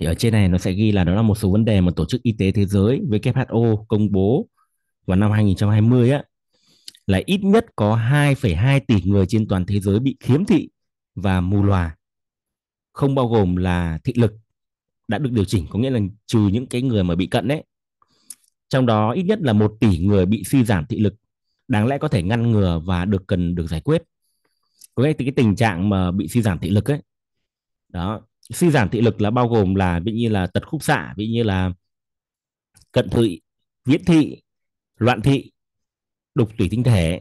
thì ở trên này nó sẽ ghi là đó là một số vấn đề mà tổ chức y tế thế giới WHO công bố vào năm 2020 á là ít nhất có 2,2 tỷ người trên toàn thế giới bị khiếm thị và mù lòa không bao gồm là thị lực đã được điều chỉnh có nghĩa là trừ những cái người mà bị cận đấy trong đó ít nhất là một tỷ người bị suy giảm thị lực đáng lẽ có thể ngăn ngừa và được cần được giải quyết có cái, cái tình trạng mà bị suy giảm thị lực ấy đó suy giảm thị lực là bao gồm là ví như là tật khúc xạ ví như là cận thị viễn thị loạn thị đục tủy tinh thể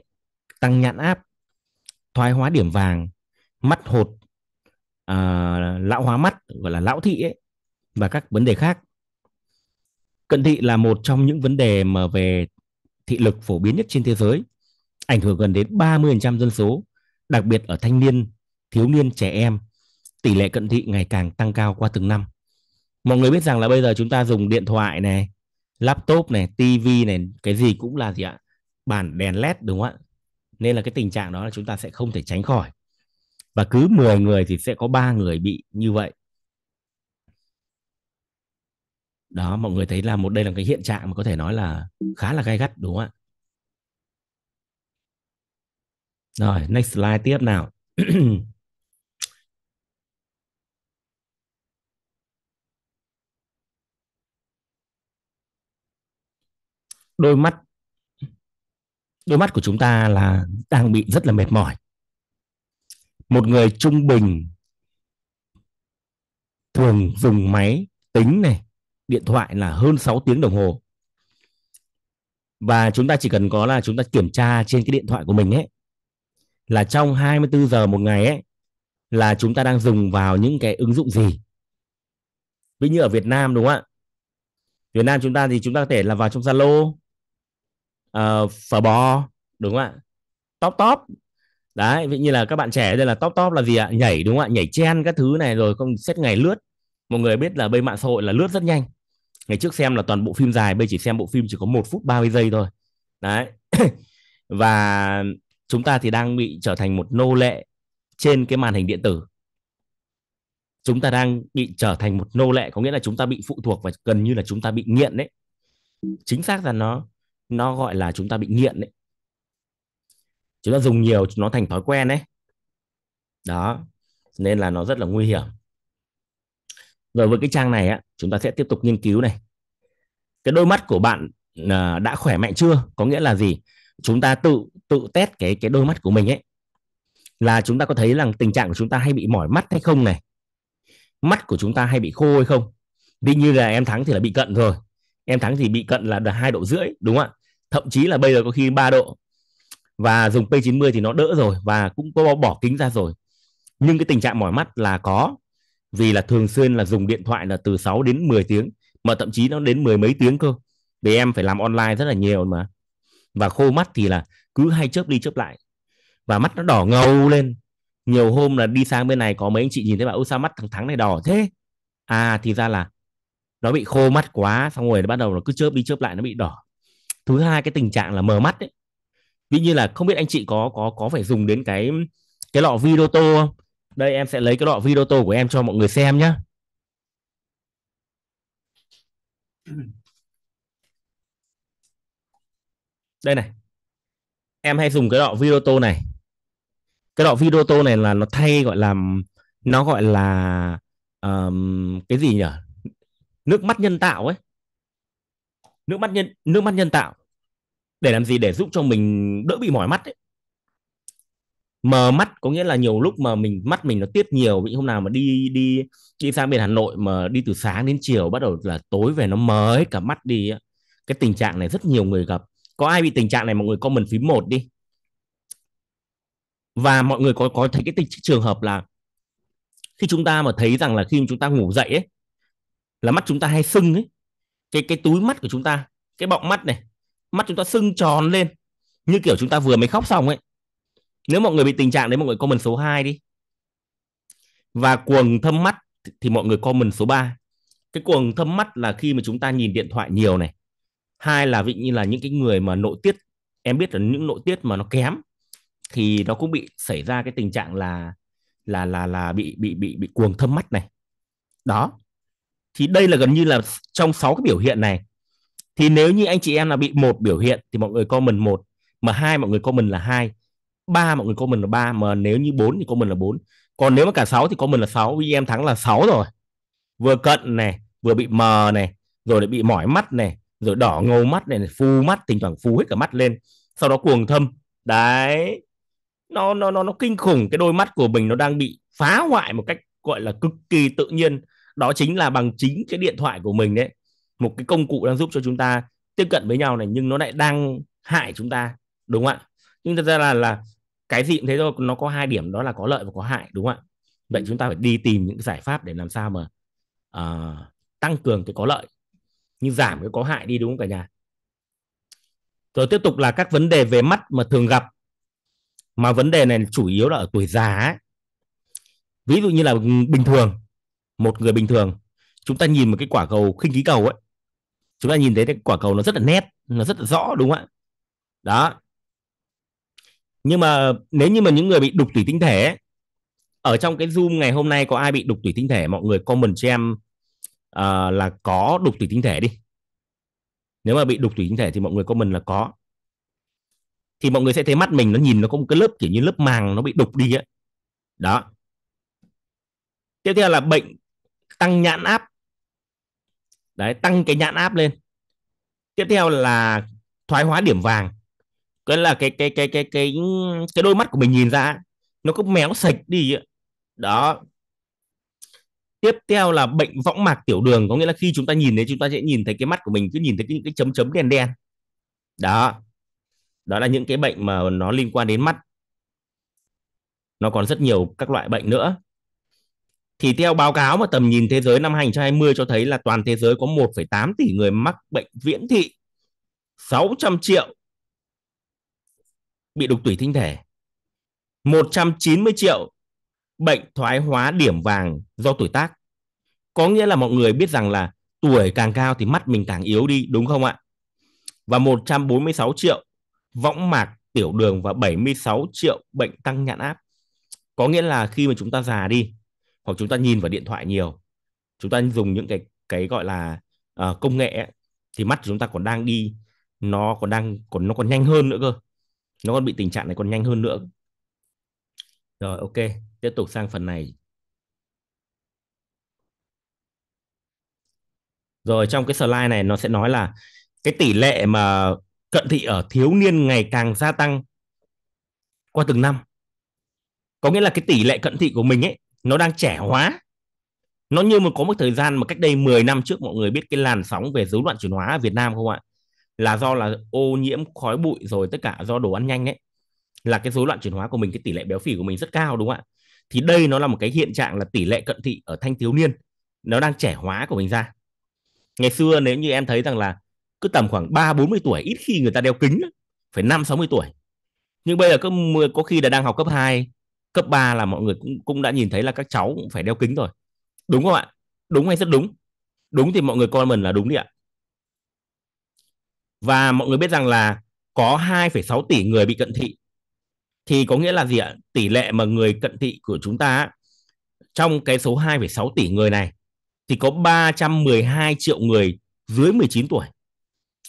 tăng nhãn áp thoái hóa điểm vàng mắt hột à, lão hóa mắt gọi là lão thị ấy, và các vấn đề khác cận thị là một trong những vấn đề mà về thị lực phổ biến nhất trên thế giới ảnh hưởng gần đến 30% dân số đặc biệt ở thanh niên thiếu niên trẻ em tỷ lệ cận thị ngày càng tăng cao qua từng năm mọi người biết rằng là bây giờ chúng ta dùng điện thoại này laptop này tivi này cái gì cũng là gì ạ bản đèn led đúng không ạ nên là cái tình trạng đó là chúng ta sẽ không thể tránh khỏi và cứ 10 người thì sẽ có ba người bị như vậy đó mọi người thấy là một đây là cái hiện trạng mà có thể nói là khá là gai gắt đúng không ạ rồi next slide tiếp nào đôi mắt đôi mắt của chúng ta là đang bị rất là mệt mỏi một người trung bình thường dùng máy tính này điện thoại là hơn 6 tiếng đồng hồ và chúng ta chỉ cần có là chúng ta kiểm tra trên cái điện thoại của mình ấy là trong 24 giờ một ngày ấy là chúng ta đang dùng vào những cái ứng dụng gì ví như ở Việt Nam đúng không ạ Việt Nam chúng ta thì chúng ta có thể là vào trong Zalo uh, phở bò đúng không ạ top top đấy vậy như là các bạn trẻ đây là top top là gì ạ nhảy đúng không ạ nhảy chen các thứ này rồi không xét ngày lướt mọi người biết là bây mạng xã hội là lướt rất nhanh ngày trước xem là toàn bộ phim dài bây chỉ xem bộ phim chỉ có một phút 30 giây thôi đấy và chúng ta thì đang bị trở thành một nô lệ trên cái màn hình điện tử chúng ta đang bị trở thành một nô lệ có nghĩa là chúng ta bị phụ thuộc và gần như là chúng ta bị nghiện đấy chính xác là nó nó gọi là chúng ta bị nghiện đấy chúng ta dùng nhiều nó thành thói quen đấy đó nên là nó rất là nguy hiểm rồi với cái trang này á chúng ta sẽ tiếp tục nghiên cứu này cái đôi mắt của bạn à, đã khỏe mạnh chưa có nghĩa là gì chúng ta tự tự test cái cái đôi mắt của mình ấy là chúng ta có thấy rằng tình trạng của chúng ta hay bị mỏi mắt hay không này mắt của chúng ta hay bị khô hay không ví như là em thắng thì là bị cận rồi em thắng thì bị cận là hai độ rưỡi đúng không ạ thậm chí là bây giờ có khi 3 độ và dùng P90 thì nó đỡ rồi và cũng có bỏ kính ra rồi nhưng cái tình trạng mỏi mắt là có vì là thường xuyên là dùng điện thoại là từ 6 đến 10 tiếng mà thậm chí nó đến mười mấy tiếng cơ vì em phải làm online rất là nhiều mà và khô mắt thì là cứ hay chớp đi chớp lại và mắt nó đỏ ngầu lên nhiều hôm là đi sang bên này có mấy anh chị nhìn thấy bảo ôi sao mắt thằng thắng này đỏ thế à thì ra là nó bị khô mắt quá xong rồi nó bắt đầu nó cứ chớp đi chớp lại nó bị đỏ thứ hai cái tình trạng là mờ mắt ấy ví như là không biết anh chị có có có phải dùng đến cái cái lọ vidoto không đây em sẽ lấy cái lọ vidoto của em cho mọi người xem nhé đây này em hay dùng cái lọ vidoto này cái lọ vidoto này là nó thay gọi là nó gọi là um, cái gì nhỉ nước mắt nhân tạo ấy nước mắt nhân nước mắt nhân tạo để làm gì để giúp cho mình đỡ bị mỏi mắt ấy mờ mắt có nghĩa là nhiều lúc mà mình mắt mình nó tiết nhiều bị hôm nào mà đi đi đi sang bên Hà Nội mà đi từ sáng đến chiều bắt đầu là tối về nó mờ hết cả mắt đi cái tình trạng này rất nhiều người gặp có ai bị tình trạng này mọi người comment phím một đi và mọi người có có thấy cái tình, trường hợp là khi chúng ta mà thấy rằng là khi chúng ta ngủ dậy ấy là mắt chúng ta hay sưng ấy cái cái túi mắt của chúng ta cái bọng mắt này mắt chúng ta sưng tròn lên như kiểu chúng ta vừa mới khóc xong ấy nếu mọi người bị tình trạng đấy mọi người comment số 2 đi và cuồng thâm mắt thì mọi người comment số 3 cái cuồng thâm mắt là khi mà chúng ta nhìn điện thoại nhiều này hai là vị như là những cái người mà nội tiết em biết là những nội tiết mà nó kém thì nó cũng bị xảy ra cái tình trạng là là là là bị bị bị bị cuồng thâm mắt này đó thì đây là gần như là trong sáu cái biểu hiện này thì nếu như anh chị em là bị một biểu hiện thì mọi người comment một mà hai mọi người comment là hai ba mọi người comment là ba mà nếu như bốn thì comment là bốn còn nếu mà cả sáu thì comment là sáu vì em thắng là sáu rồi vừa cận này vừa bị mờ này rồi lại bị mỏi mắt này rồi đỏ ngầu mắt này, này phù mắt thỉnh thoảng phù hết cả mắt lên sau đó cuồng thâm đấy nó nó nó nó kinh khủng cái đôi mắt của mình nó đang bị phá hoại một cách gọi là cực kỳ tự nhiên đó chính là bằng chính cái điện thoại của mình đấy một cái công cụ đang giúp cho chúng ta tiếp cận với nhau này nhưng nó lại đang hại chúng ta đúng không ạ nhưng thật ra là là cái gì cũng thế thôi nó có hai điểm đó là có lợi và có hại đúng không ạ vậy ừ. chúng ta phải đi tìm những giải pháp để làm sao mà uh, tăng cường cái có lợi nhưng giảm cái có hại đi đúng không cả nhà rồi tiếp tục là các vấn đề về mắt mà thường gặp mà vấn đề này chủ yếu là ở tuổi già ấy. ví dụ như là bình thường một người bình thường chúng ta nhìn một cái quả cầu khinh khí cầu ấy chúng ta nhìn thấy cái quả cầu nó rất là nét nó rất là rõ đúng không ạ đó nhưng mà nếu như mà những người bị đục thủy tinh thể ở trong cái zoom ngày hôm nay có ai bị đục thủy tinh thể mọi người comment cho em uh, à, là có đục thủy tinh thể đi nếu mà bị đục thủy tinh thể thì mọi người comment là có thì mọi người sẽ thấy mắt mình nó nhìn nó có một cái lớp kiểu như lớp màng nó bị đục đi ấy. đó tiếp theo là bệnh tăng nhãn áp đấy tăng cái nhãn áp lên tiếp theo là thoái hóa điểm vàng cái là cái cái cái cái cái cái đôi mắt của mình nhìn ra nó cứ méo sạch đi đó tiếp theo là bệnh võng mạc tiểu đường có nghĩa là khi chúng ta nhìn thấy chúng ta sẽ nhìn thấy cái mắt của mình cứ nhìn thấy những cái chấm chấm đen đen đó đó là những cái bệnh mà nó liên quan đến mắt nó còn rất nhiều các loại bệnh nữa thì theo báo cáo mà tầm nhìn thế giới năm 2020 cho thấy là toàn thế giới có 1,8 tỷ người mắc bệnh viễn thị, 600 triệu bị đục tủy tinh thể, 190 triệu bệnh thoái hóa điểm vàng do tuổi tác. Có nghĩa là mọi người biết rằng là tuổi càng cao thì mắt mình càng yếu đi, đúng không ạ? Và 146 triệu võng mạc tiểu đường và 76 triệu bệnh tăng nhãn áp. Có nghĩa là khi mà chúng ta già đi hoặc chúng ta nhìn vào điện thoại nhiều chúng ta dùng những cái cái gọi là uh, công nghệ ấy, thì mắt chúng ta còn đang đi nó còn đang còn nó còn nhanh hơn nữa cơ nó còn bị tình trạng này còn nhanh hơn nữa rồi ok tiếp tục sang phần này rồi trong cái slide này nó sẽ nói là cái tỷ lệ mà cận thị ở thiếu niên ngày càng gia tăng qua từng năm có nghĩa là cái tỷ lệ cận thị của mình ấy nó đang trẻ hóa nó như một có một thời gian mà cách đây 10 năm trước mọi người biết cái làn sóng về rối loạn chuyển hóa ở Việt Nam không ạ là do là ô nhiễm khói bụi rồi tất cả do đồ ăn nhanh ấy là cái rối loạn chuyển hóa của mình cái tỷ lệ béo phì của mình rất cao đúng không ạ thì đây nó là một cái hiện trạng là tỷ lệ cận thị ở thanh thiếu niên nó đang trẻ hóa của mình ra ngày xưa nếu như em thấy rằng là cứ tầm khoảng ba bốn mươi tuổi ít khi người ta đeo kính phải năm sáu mươi tuổi nhưng bây giờ có có khi là đang học cấp 2 cấp 3 là mọi người cũng cũng đã nhìn thấy là các cháu cũng phải đeo kính rồi đúng không ạ đúng hay rất đúng đúng thì mọi người coi mình là đúng đi ạ và mọi người biết rằng là có 2,6 tỷ người bị cận thị thì có nghĩa là gì ạ tỷ lệ mà người cận thị của chúng ta trong cái số 2,6 tỷ người này thì có 312 triệu người dưới 19 tuổi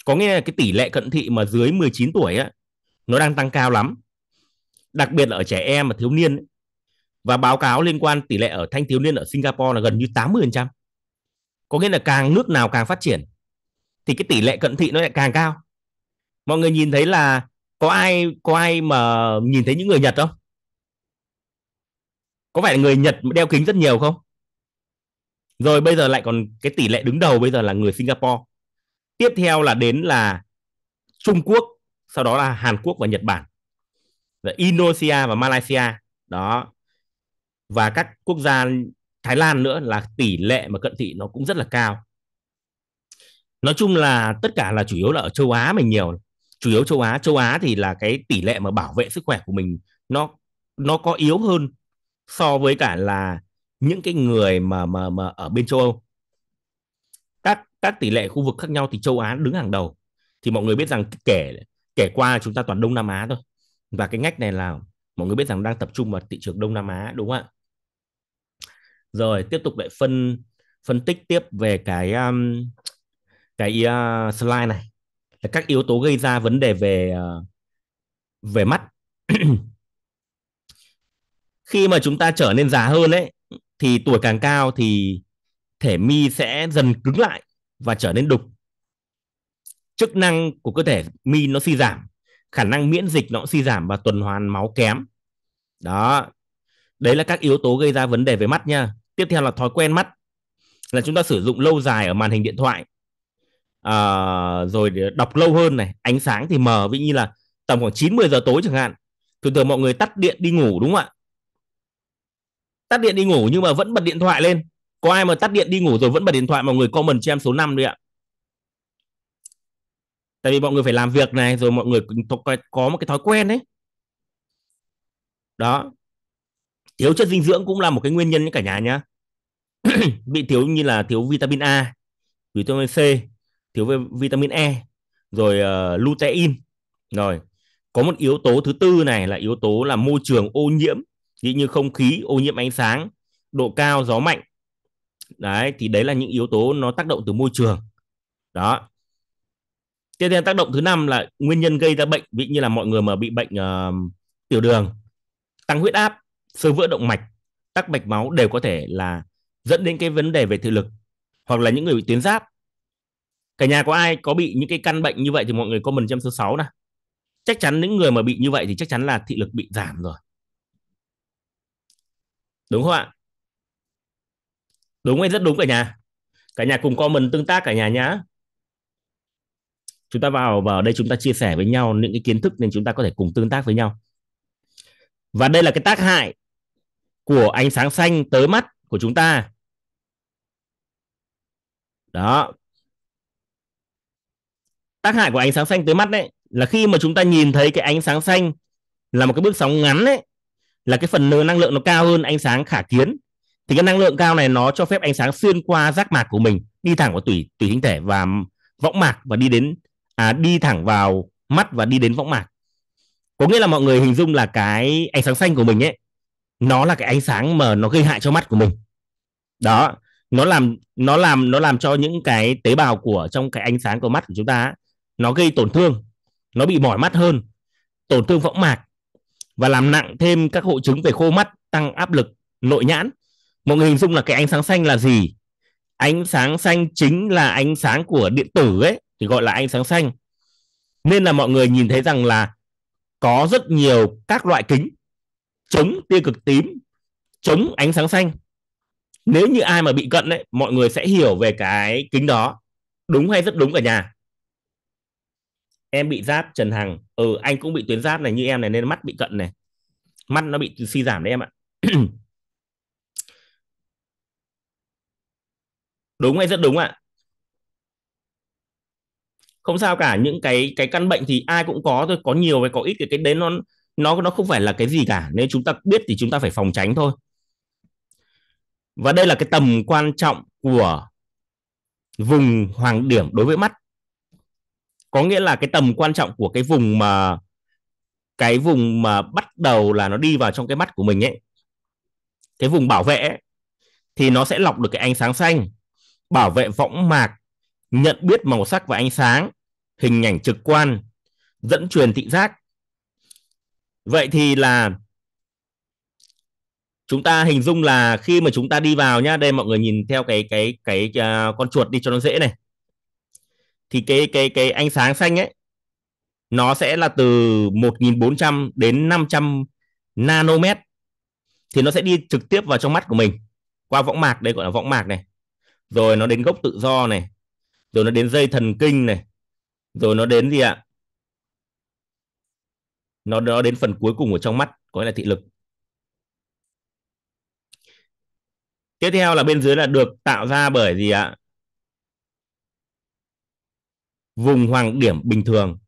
có nghĩa là cái tỷ lệ cận thị mà dưới 19 tuổi á nó đang tăng cao lắm đặc biệt là ở trẻ em và thiếu niên ấy. và báo cáo liên quan tỷ lệ ở thanh thiếu niên ở Singapore là gần như 80% có nghĩa là càng nước nào càng phát triển thì cái tỷ lệ cận thị nó lại càng cao mọi người nhìn thấy là có ai có ai mà nhìn thấy những người Nhật không có phải là người Nhật đeo kính rất nhiều không rồi bây giờ lại còn cái tỷ lệ đứng đầu bây giờ là người Singapore tiếp theo là đến là Trung Quốc sau đó là Hàn Quốc và Nhật Bản rồi Indonesia và Malaysia đó và các quốc gia Thái Lan nữa là tỷ lệ mà cận thị nó cũng rất là cao nói chung là tất cả là chủ yếu là ở châu Á mình nhiều chủ yếu châu Á châu Á thì là cái tỷ lệ mà bảo vệ sức khỏe của mình nó nó có yếu hơn so với cả là những cái người mà mà mà ở bên châu Âu các các tỷ lệ khu vực khác nhau thì châu Á đứng hàng đầu thì mọi người biết rằng kể kể qua chúng ta toàn Đông Nam Á thôi và cái ngách này là mọi người biết rằng đang tập trung vào thị trường Đông Nam Á đúng không ạ rồi tiếp tục lại phân phân tích tiếp về cái um, cái uh, slide này là các yếu tố gây ra vấn đề về uh, về mắt khi mà chúng ta trở nên già hơn ấy thì tuổi càng cao thì thể mi sẽ dần cứng lại và trở nên đục chức năng của cơ thể mi nó suy giảm khả năng miễn dịch nó cũng suy giảm và tuần hoàn máu kém đó đấy là các yếu tố gây ra vấn đề về mắt nha tiếp theo là thói quen mắt là chúng ta sử dụng lâu dài ở màn hình điện thoại à, rồi đọc lâu hơn này ánh sáng thì mờ ví như là tầm khoảng 9 10 giờ tối chẳng hạn thường thường mọi người tắt điện đi ngủ đúng không ạ tắt điện đi ngủ nhưng mà vẫn bật điện thoại lên có ai mà tắt điện đi ngủ rồi vẫn bật điện thoại mọi người comment cho em số 5 đi ạ tại vì mọi người phải làm việc này rồi mọi người có một cái thói quen đấy đó thiếu chất dinh dưỡng cũng là một cái nguyên nhân cả nhà nhá bị thiếu như là thiếu vitamin A vitamin C thiếu vitamin E rồi uh, lutein rồi có một yếu tố thứ tư này là yếu tố là môi trường ô nhiễm ví như không khí ô nhiễm ánh sáng độ cao gió mạnh đấy thì đấy là những yếu tố nó tác động từ môi trường đó tiếp theo tác động thứ năm là nguyên nhân gây ra bệnh ví như là mọi người mà bị bệnh uh, tiểu đường tăng huyết áp sơ vữa động mạch tắc mạch máu đều có thể là dẫn đến cái vấn đề về thị lực hoặc là những người bị tuyến giáp cả nhà có ai có bị những cái căn bệnh như vậy thì mọi người comment trong số 6 nè chắc chắn những người mà bị như vậy thì chắc chắn là thị lực bị giảm rồi đúng không ạ đúng hay rất đúng cả nhà cả nhà cùng comment tương tác cả nhà nhá chúng ta vào vào đây chúng ta chia sẻ với nhau những cái kiến thức nên chúng ta có thể cùng tương tác với nhau và đây là cái tác hại của ánh sáng xanh tới mắt của chúng ta đó tác hại của ánh sáng xanh tới mắt đấy là khi mà chúng ta nhìn thấy cái ánh sáng xanh là một cái bước sóng ngắn đấy là cái phần năng lượng nó cao hơn ánh sáng khả kiến thì cái năng lượng cao này nó cho phép ánh sáng xuyên qua giác mạc của mình đi thẳng vào tủy tủy hình thể và võng mạc và đi đến à, đi thẳng vào mắt và đi đến võng mạc có nghĩa là mọi người hình dung là cái ánh sáng xanh của mình ấy nó là cái ánh sáng mà nó gây hại cho mắt của mình đó nó làm nó làm nó làm cho những cái tế bào của trong cái ánh sáng của mắt của chúng ta nó gây tổn thương nó bị mỏi mắt hơn tổn thương võng mạc và làm nặng thêm các hội chứng về khô mắt tăng áp lực nội nhãn mọi người hình dung là cái ánh sáng xanh là gì ánh sáng xanh chính là ánh sáng của điện tử ấy thì gọi là ánh sáng xanh nên là mọi người nhìn thấy rằng là có rất nhiều các loại kính chống tia cực tím chống ánh sáng xanh nếu như ai mà bị cận đấy mọi người sẽ hiểu về cái kính đó đúng hay rất đúng cả nhà em bị giáp trần hằng ừ anh cũng bị tuyến giáp này như em này nên mắt bị cận này mắt nó bị suy giảm đấy em ạ đúng hay rất đúng ạ không sao cả những cái cái căn bệnh thì ai cũng có thôi có nhiều và có ít thì cái đấy nó nó nó không phải là cái gì cả nếu chúng ta biết thì chúng ta phải phòng tránh thôi và đây là cái tầm quan trọng của vùng hoàng điểm đối với mắt có nghĩa là cái tầm quan trọng của cái vùng mà cái vùng mà bắt đầu là nó đi vào trong cái mắt của mình ấy cái vùng bảo vệ ấy, thì nó sẽ lọc được cái ánh sáng xanh bảo vệ võng mạc nhận biết màu sắc và ánh sáng hình ảnh trực quan dẫn truyền thị giác vậy thì là chúng ta hình dung là khi mà chúng ta đi vào nhá đây mọi người nhìn theo cái cái cái uh, con chuột đi cho nó dễ này thì cái cái cái ánh sáng xanh ấy nó sẽ là từ 1400 đến 500 nanomet thì nó sẽ đi trực tiếp vào trong mắt của mình qua võng mạc đây gọi là võng mạc này rồi nó đến gốc tự do này rồi nó đến dây thần kinh này rồi nó đến gì ạ nó nó đến phần cuối cùng của trong mắt có nghĩa là thị lực tiếp theo là bên dưới là được tạo ra bởi gì ạ vùng hoàng điểm bình thường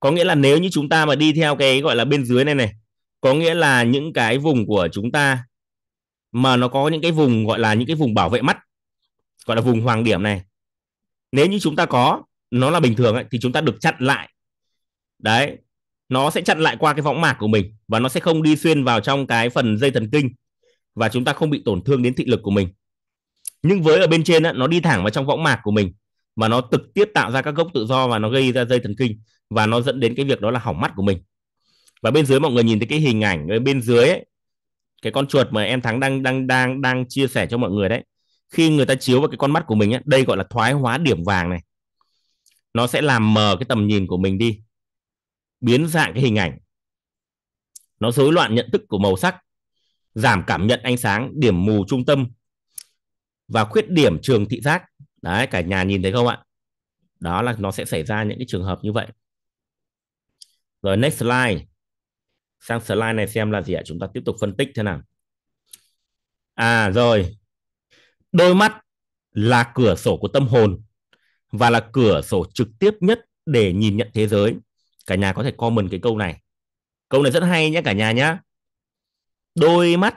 có nghĩa là nếu như chúng ta mà đi theo cái gọi là bên dưới này này có nghĩa là những cái vùng của chúng ta mà nó có những cái vùng gọi là những cái vùng bảo vệ mắt gọi là vùng hoàng điểm này nếu như chúng ta có nó là bình thường ấy, thì chúng ta được chặn lại đấy nó sẽ chặn lại qua cái võng mạc của mình và nó sẽ không đi xuyên vào trong cái phần dây thần kinh và chúng ta không bị tổn thương đến thị lực của mình nhưng với ở bên trên ấy, nó đi thẳng vào trong võng mạc của mình mà nó trực tiếp tạo ra các gốc tự do và nó gây ra dây thần kinh và nó dẫn đến cái việc đó là hỏng mắt của mình và bên dưới mọi người nhìn thấy cái hình ảnh bên dưới ấy, cái con chuột mà em thắng đang đang đang đang chia sẻ cho mọi người đấy khi người ta chiếu vào cái con mắt của mình ấy, đây gọi là thoái hóa điểm vàng này nó sẽ làm mờ cái tầm nhìn của mình đi biến dạng cái hình ảnh nó rối loạn nhận thức của màu sắc giảm cảm nhận ánh sáng điểm mù trung tâm và khuyết điểm trường thị giác đấy cả nhà nhìn thấy không ạ đó là nó sẽ xảy ra những cái trường hợp như vậy rồi next slide sang slide này xem là gì ạ chúng ta tiếp tục phân tích thế nào à rồi đôi mắt là cửa sổ của tâm hồn và là cửa sổ trực tiếp nhất để nhìn nhận thế giới cả nhà có thể comment cái câu này câu này rất hay nhé cả nhà nhé đôi mắt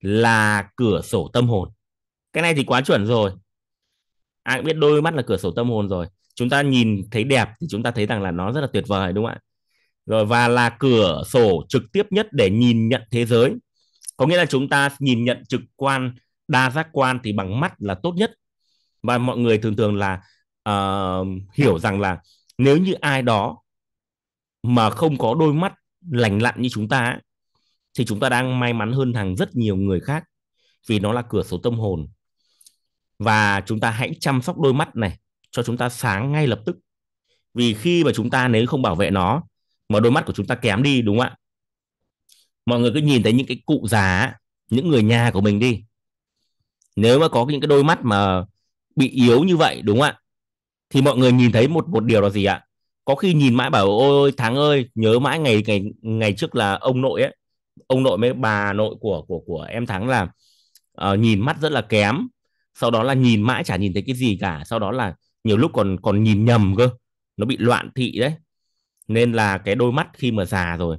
là cửa sổ tâm hồn cái này thì quá chuẩn rồi ai biết đôi mắt là cửa sổ tâm hồn rồi chúng ta nhìn thấy đẹp thì chúng ta thấy rằng là nó rất là tuyệt vời đúng không ạ rồi và là cửa sổ trực tiếp nhất để nhìn nhận thế giới có nghĩa là chúng ta nhìn nhận trực quan đa giác quan thì bằng mắt là tốt nhất và mọi người thường thường là uh, hiểu rằng là nếu như ai đó mà không có đôi mắt lành lặn như chúng ta thì chúng ta đang may mắn hơn hàng rất nhiều người khác vì nó là cửa sổ tâm hồn và chúng ta hãy chăm sóc đôi mắt này cho chúng ta sáng ngay lập tức vì khi mà chúng ta nếu không bảo vệ nó mà đôi mắt của chúng ta kém đi đúng không ạ mọi người cứ nhìn thấy những cái cụ già những người nhà của mình đi nếu mà có những cái đôi mắt mà bị yếu như vậy đúng không ạ thì mọi người nhìn thấy một một điều là gì ạ có khi nhìn mãi bảo ôi thắng ơi nhớ mãi ngày ngày ngày trước là ông nội ấy ông nội với bà nội của của của em thắng là uh, nhìn mắt rất là kém sau đó là nhìn mãi chả nhìn thấy cái gì cả sau đó là nhiều lúc còn còn nhìn nhầm cơ nó bị loạn thị đấy nên là cái đôi mắt khi mà già rồi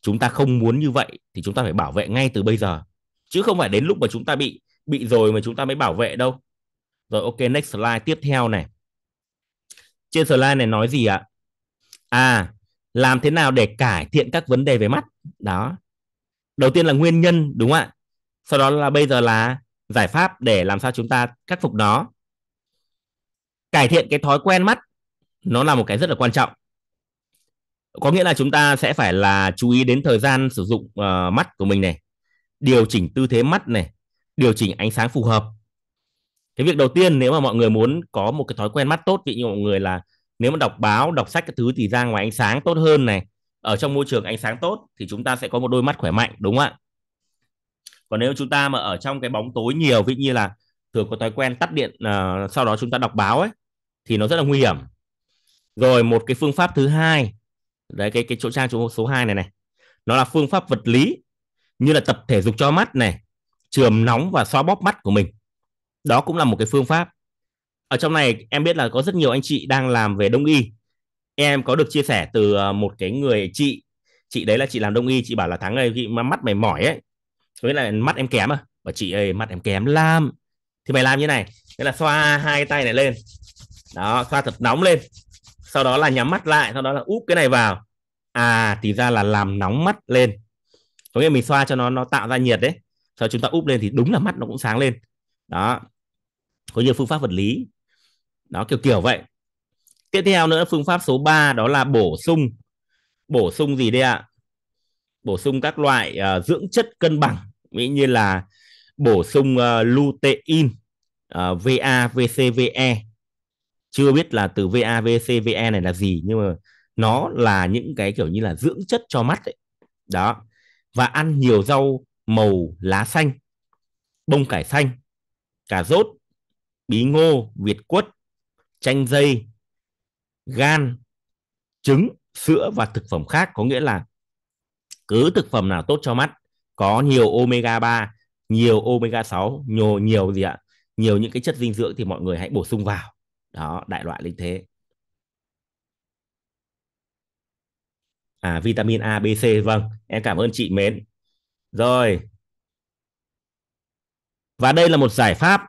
chúng ta không muốn như vậy thì chúng ta phải bảo vệ ngay từ bây giờ chứ không phải đến lúc mà chúng ta bị bị rồi mà chúng ta mới bảo vệ đâu rồi ok next slide tiếp theo này trên slide này nói gì ạ à làm thế nào để cải thiện các vấn đề về mắt đó đầu tiên là nguyên nhân đúng không ạ sau đó là bây giờ là giải pháp để làm sao chúng ta khắc phục nó cải thiện cái thói quen mắt nó là một cái rất là quan trọng có nghĩa là chúng ta sẽ phải là chú ý đến thời gian sử dụng uh, mắt của mình này điều chỉnh tư thế mắt này điều chỉnh ánh sáng phù hợp cái việc đầu tiên nếu mà mọi người muốn có một cái thói quen mắt tốt vị như mọi người là nếu mà đọc báo đọc sách các thứ thì ra ngoài ánh sáng tốt hơn này ở trong môi trường ánh sáng tốt thì chúng ta sẽ có một đôi mắt khỏe mạnh đúng không ạ còn nếu chúng ta mà ở trong cái bóng tối nhiều ví như là thường có thói quen tắt điện uh, sau đó chúng ta đọc báo ấy thì nó rất là nguy hiểm rồi một cái phương pháp thứ hai đấy cái cái chỗ trang số 2 này này nó là phương pháp vật lý như là tập thể dục cho mắt này chườm nóng và xoa bóp mắt của mình đó cũng là một cái phương pháp ở trong này em biết là có rất nhiều anh chị đang làm về đông y em có được chia sẻ từ ờ, một cái người chị chị đấy là chị làm đông y chị bảo là tháng này khi mà mắt mày mỏi ấy có nghĩa là mắt em kém à và chị ơi mắt em kém làm thì mày làm như này nghĩa là xoa hai tay này lên đó xoa thật nóng lên sau đó là nhắm mắt lại sau đó là úp cái này vào à thì ra là làm nóng mắt lên có nghĩa mình xoa cho nó nó tạo ra nhiệt đấy sau chúng ta úp lên thì đúng là mắt nó cũng sáng lên đó có nhiều phương pháp vật lý đó kiểu kiểu vậy tiếp theo nữa phương pháp số 3 đó là bổ sung bổ sung gì đây ạ bổ sung các loại uh, dưỡng chất cân bằng ví như là bổ sung uh, lutein uh, VA ve, chưa biết là từ VA vc, ve này là gì nhưng mà nó là những cái kiểu như là dưỡng chất cho mắt ấy. đó và ăn nhiều rau màu lá xanh, bông cải xanh, cà rốt, bí ngô, việt quất, chanh dây, gan, trứng, sữa và thực phẩm khác có nghĩa là cứ thực phẩm nào tốt cho mắt có nhiều omega 3, nhiều omega 6, nhiều nhiều gì ạ? Nhiều những cái chất dinh dưỡng thì mọi người hãy bổ sung vào. Đó, đại loại như thế. À vitamin A, B, C vâng, em cảm ơn chị mến rồi và đây là một giải pháp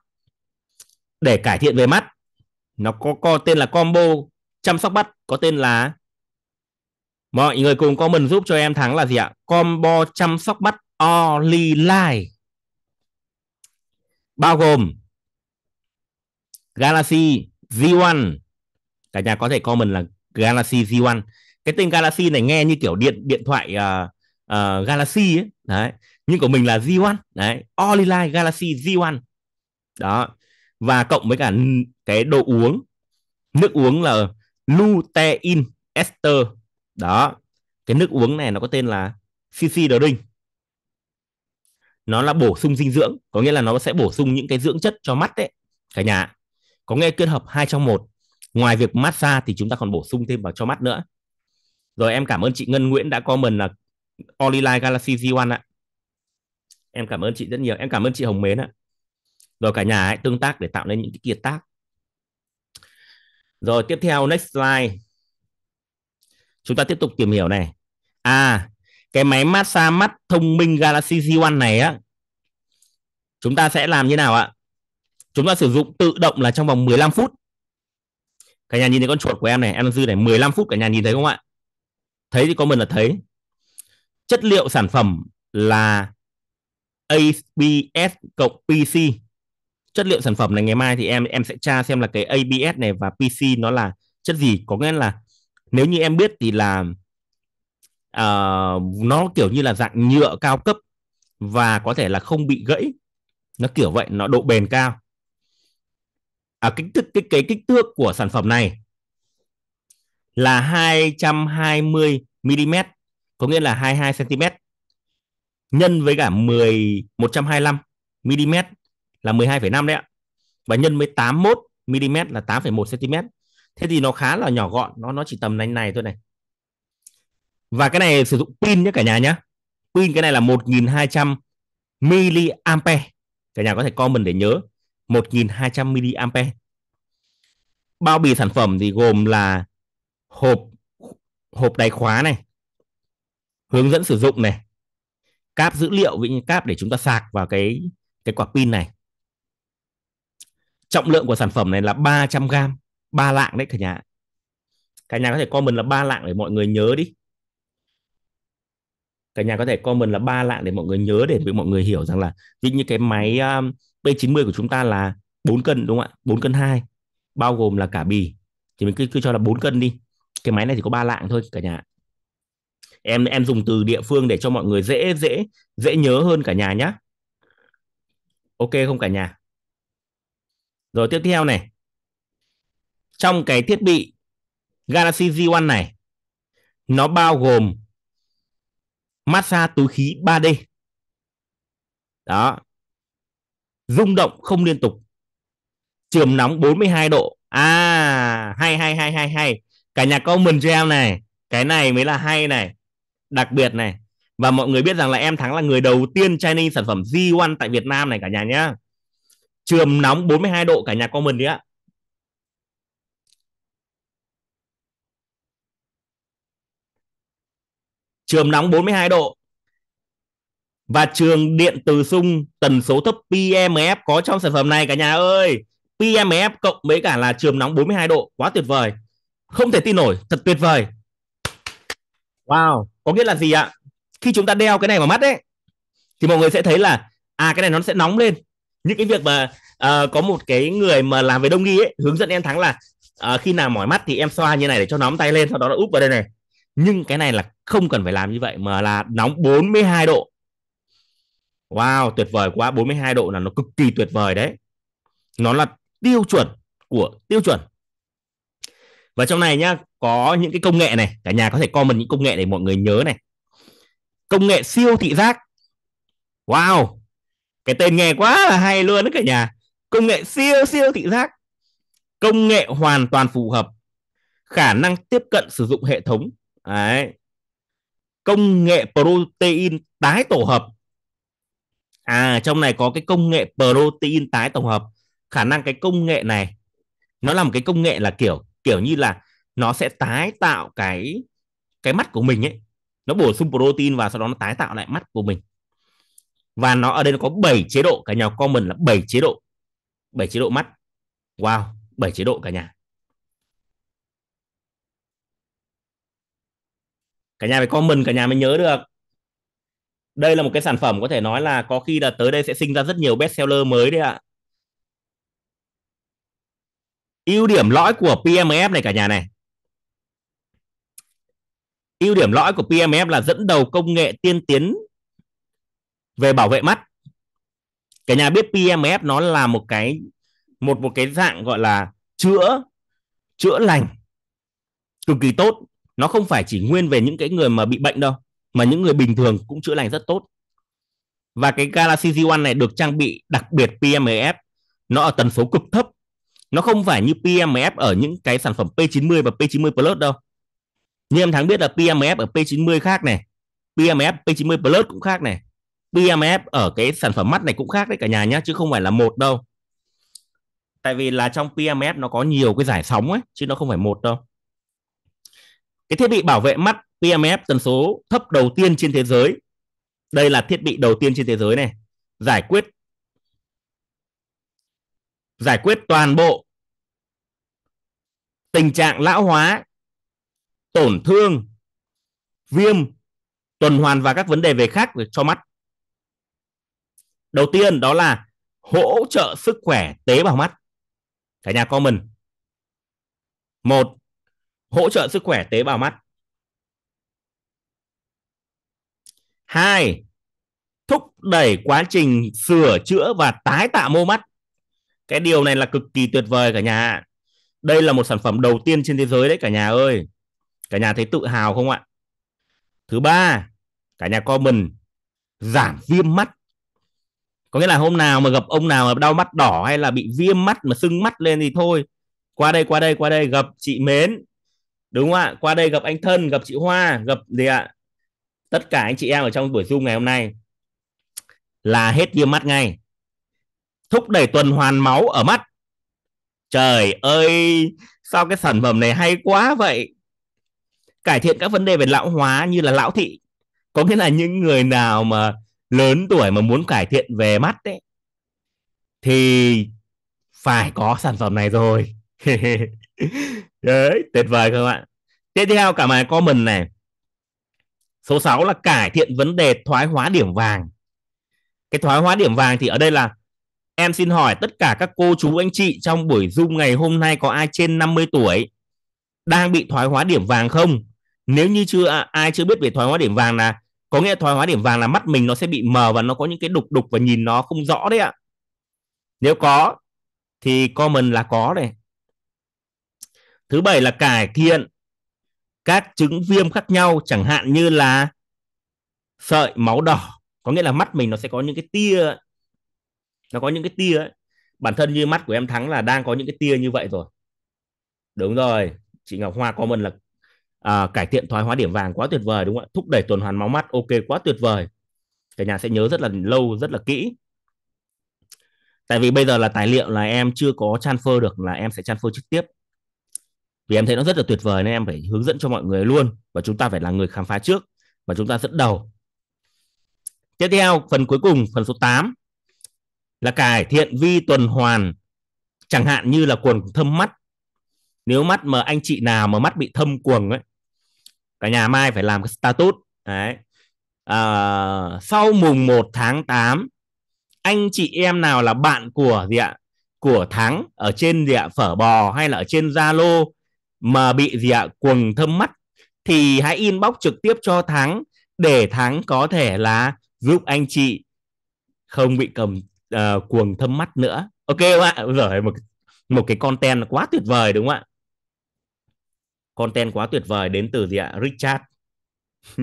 để cải thiện về mắt nó có, có tên là combo chăm sóc mắt có tên là mọi người cùng comment giúp cho em thắng là gì ạ combo chăm sóc mắt only line bao gồm Galaxy Z1 cả nhà có thể comment là Galaxy Z1 cái tên Galaxy này nghe như kiểu điện điện thoại uh, uh, Galaxy ấy. đấy nhưng của mình là Z1 đấy Oliline Galaxy Z1 đó và cộng với cả cái đồ uống nước uống là lutein ester đó cái nước uống này nó có tên là CC drink nó là bổ sung dinh dưỡng có nghĩa là nó sẽ bổ sung những cái dưỡng chất cho mắt đấy cả nhà có nghe kết hợp hai trong một ngoài việc massage thì chúng ta còn bổ sung thêm vào cho mắt nữa rồi em cảm ơn chị Ngân Nguyễn đã comment là Oliline Galaxy Z1 ạ. Em cảm ơn chị rất nhiều. Em cảm ơn chị Hồng Mến ạ. Rồi cả nhà hãy tương tác để tạo nên những cái kiệt tác. Rồi tiếp theo next slide. Chúng ta tiếp tục tìm hiểu này. À, cái máy massage mắt thông minh Galaxy Z1 này á. Chúng ta sẽ làm như nào ạ? Chúng ta sử dụng tự động là trong vòng 15 phút. Cả nhà nhìn thấy con chuột của em này, em dư này 15 phút cả nhà nhìn thấy không ạ? Thấy thì comment là thấy chất liệu sản phẩm là ABS cộng PC chất liệu sản phẩm này ngày mai thì em em sẽ tra xem là cái ABS này và PC nó là chất gì có nghĩa là nếu như em biết thì là uh, nó kiểu như là dạng nhựa cao cấp và có thể là không bị gãy nó kiểu vậy nó độ bền cao à, kích thước cái, cái kích thước của sản phẩm này là 220 mm có nghĩa là 22 cm nhân với cả 10 125 mm là 12,5 đấy ạ. Và nhân với 81 mm là 8,1 cm. Thế thì nó khá là nhỏ gọn, nó nó chỉ tầm này này thôi này. Và cái này sử dụng pin nhé cả nhà nhé. Pin cái này là 1200 mAh. Cả nhà có thể comment để nhớ 1200 mAh. Bao bì sản phẩm thì gồm là hộp hộp đáy khóa này, hướng dẫn sử dụng này cáp dữ liệu với những cáp để chúng ta sạc vào cái cái quả pin này trọng lượng của sản phẩm này là 300 gram ba lạng đấy cả nhà cả nhà có thể comment là ba lạng để mọi người nhớ đi cả nhà có thể comment là ba lạng để mọi người nhớ để mọi người hiểu rằng là ví như cái máy um, P90 của chúng ta là 4 cân đúng không ạ 4 cân 2 bao gồm là cả bì thì mình cứ, cứ cho là 4 cân đi cái máy này thì có ba lạng thôi cả nhà em em dùng từ địa phương để cho mọi người dễ dễ dễ nhớ hơn cả nhà nhá, ok không cả nhà rồi tiếp theo này trong cái thiết bị Galaxy Z1 này nó bao gồm massage túi khí 3D đó rung động không liên tục trường nóng 42 độ à hay hay hay hay hay cả nhà comment cho em này cái này mới là hay này đặc biệt này và mọi người biết rằng là em thắng là người đầu tiên Chinese sản phẩm G1 tại Việt Nam này cả nhà nhá trường nóng 42 độ cả nhà comment đi ạ trường nóng 42 độ và trường điện từ sung tần số thấp PMF có trong sản phẩm này cả nhà ơi. PMF cộng với cả là trường nóng 42 độ, quá tuyệt vời. Không thể tin nổi, thật tuyệt vời. Wow có nghĩa là gì ạ khi chúng ta đeo cái này vào mắt đấy thì mọi người sẽ thấy là à cái này nó sẽ nóng lên những cái việc mà uh, có một cái người mà làm về đông y ấy hướng dẫn em thắng là uh, khi nào mỏi mắt thì em xoa như này để cho nóng tay lên sau đó nó úp vào đây này nhưng cái này là không cần phải làm như vậy mà là nóng 42 độ wow tuyệt vời quá 42 độ là nó cực kỳ tuyệt vời đấy nó là tiêu chuẩn của tiêu chuẩn và trong này nhá có những cái công nghệ này cả nhà có thể comment những công nghệ để mọi người nhớ này công nghệ siêu thị giác wow cái tên nghe quá là hay luôn đó cả nhà công nghệ siêu siêu thị giác công nghệ hoàn toàn phù hợp khả năng tiếp cận sử dụng hệ thống Đấy. công nghệ protein tái tổ hợp à trong này có cái công nghệ protein tái tổng hợp khả năng cái công nghệ này nó là một cái công nghệ là kiểu kiểu như là nó sẽ tái tạo cái cái mắt của mình ấy nó bổ sung protein và sau đó nó tái tạo lại mắt của mình và nó ở đây nó có 7 chế độ cả nhà comment là 7 chế độ 7 chế độ mắt wow 7 chế độ cả nhà cả nhà phải comment cả nhà mới nhớ được đây là một cái sản phẩm có thể nói là có khi là tới đây sẽ sinh ra rất nhiều best seller mới đấy ạ ưu điểm lõi của PMF này cả nhà này ưu điểm lõi của PMF là dẫn đầu công nghệ tiên tiến về bảo vệ mắt cả nhà biết PMF nó là một cái một một cái dạng gọi là chữa chữa lành cực kỳ tốt nó không phải chỉ nguyên về những cái người mà bị bệnh đâu mà những người bình thường cũng chữa lành rất tốt và cái Galaxy Z1 này được trang bị đặc biệt PMF nó ở tần số cực thấp nó không phải như PMF ở những cái sản phẩm P90 và P90 Plus đâu như em thắng biết là PMF ở P90 khác này PMF P90 Plus cũng khác này PMF ở cái sản phẩm mắt này cũng khác đấy cả nhà nhé chứ không phải là một đâu tại vì là trong PMF nó có nhiều cái giải sóng ấy chứ nó không phải một đâu cái thiết bị bảo vệ mắt PMF tần số thấp đầu tiên trên thế giới đây là thiết bị đầu tiên trên thế giới này giải quyết giải quyết toàn bộ tình trạng lão hóa, tổn thương, viêm, tuần hoàn và các vấn đề về khác cho mắt. Đầu tiên đó là hỗ trợ sức khỏe tế bào mắt. Cả nhà comment. Một, hỗ trợ sức khỏe tế bào mắt. Hai, thúc đẩy quá trình sửa chữa và tái tạo mô mắt cái điều này là cực kỳ tuyệt vời cả nhà đây là một sản phẩm đầu tiên trên thế giới đấy cả nhà ơi cả nhà thấy tự hào không ạ thứ ba cả nhà comment giảm viêm mắt có nghĩa là hôm nào mà gặp ông nào mà đau mắt đỏ hay là bị viêm mắt mà sưng mắt lên thì thôi qua đây qua đây qua đây gặp chị mến đúng không ạ qua đây gặp anh thân gặp chị hoa gặp gì ạ tất cả anh chị em ở trong buổi zoom ngày hôm nay là hết viêm mắt ngay thúc đẩy tuần hoàn máu ở mắt trời ơi sao cái sản phẩm này hay quá vậy cải thiện các vấn đề về lão hóa như là lão thị có nghĩa là những người nào mà lớn tuổi mà muốn cải thiện về mắt đấy thì phải có sản phẩm này rồi đấy tuyệt vời các bạn tiếp theo cả mày comment này số 6 là cải thiện vấn đề thoái hóa điểm vàng cái thoái hóa điểm vàng thì ở đây là Em xin hỏi tất cả các cô chú anh chị trong buổi Zoom ngày hôm nay có ai trên 50 tuổi đang bị thoái hóa điểm vàng không? Nếu như chưa à, ai chưa biết về thoái hóa điểm vàng là có nghĩa thoái hóa điểm vàng là mắt mình nó sẽ bị mờ và nó có những cái đục đục và nhìn nó không rõ đấy ạ. Nếu có thì comment là có này. Thứ bảy là cải thiện các chứng viêm khác nhau chẳng hạn như là sợi máu đỏ có nghĩa là mắt mình nó sẽ có những cái tia nó có những cái tia ấy. bản thân như mắt của em thắng là đang có những cái tia như vậy rồi đúng rồi chị ngọc hoa comment là à, cải thiện thoái hóa điểm vàng quá tuyệt vời đúng không ạ thúc đẩy tuần hoàn máu mắt ok quá tuyệt vời cả nhà sẽ nhớ rất là lâu rất là kỹ tại vì bây giờ là tài liệu là em chưa có transfer được là em sẽ transfer trực tiếp vì em thấy nó rất là tuyệt vời nên em phải hướng dẫn cho mọi người luôn và chúng ta phải là người khám phá trước và chúng ta dẫn đầu tiếp theo phần cuối cùng phần số 8 là cải thiện vi tuần hoàn chẳng hạn như là quần thâm mắt nếu mắt mà anh chị nào mà mắt bị thâm quầng ấy cả nhà mai phải làm cái status đấy à, sau mùng 1 tháng 8 anh chị em nào là bạn của gì ạ của thắng ở trên gì ạ phở bò hay là ở trên zalo mà bị gì ạ quầng thâm mắt thì hãy inbox trực tiếp cho thắng để thắng có thể là giúp anh chị không bị cầm uh, cuồng thâm mắt nữa ok không ạ rồi một một cái content quá tuyệt vời đúng không ạ content quá tuyệt vời đến từ gì ạ Richard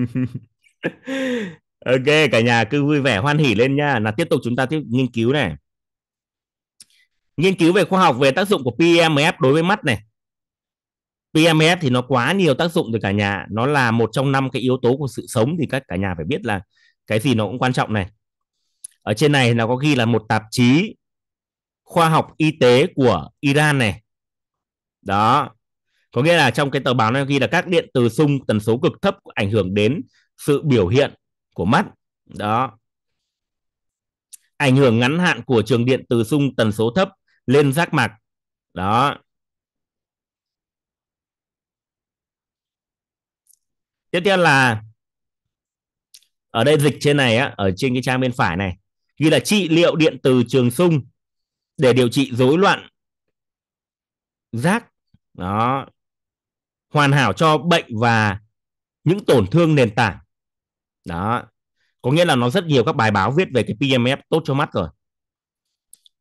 ok cả nhà cứ vui vẻ hoan hỉ lên nha là tiếp tục chúng ta tiếp nghiên cứu này nghiên cứu về khoa học về tác dụng của PMF đối với mắt này PMF thì nó quá nhiều tác dụng rồi cả nhà nó là một trong năm cái yếu tố của sự sống thì các cả nhà phải biết là cái gì nó cũng quan trọng này ở trên này nó có ghi là một tạp chí khoa học y tế của Iran này đó có nghĩa là trong cái tờ báo này ghi là các điện từ xung tần số cực thấp ảnh hưởng đến sự biểu hiện của mắt đó ảnh hưởng ngắn hạn của trường điện từ xung tần số thấp lên giác mạc đó tiếp theo là ở đây dịch trên này á ở trên cái trang bên phải này ghi là trị liệu điện từ trường sung để điều trị rối loạn giác đó hoàn hảo cho bệnh và những tổn thương nền tảng đó có nghĩa là nó rất nhiều các bài báo viết về cái PMF tốt cho mắt rồi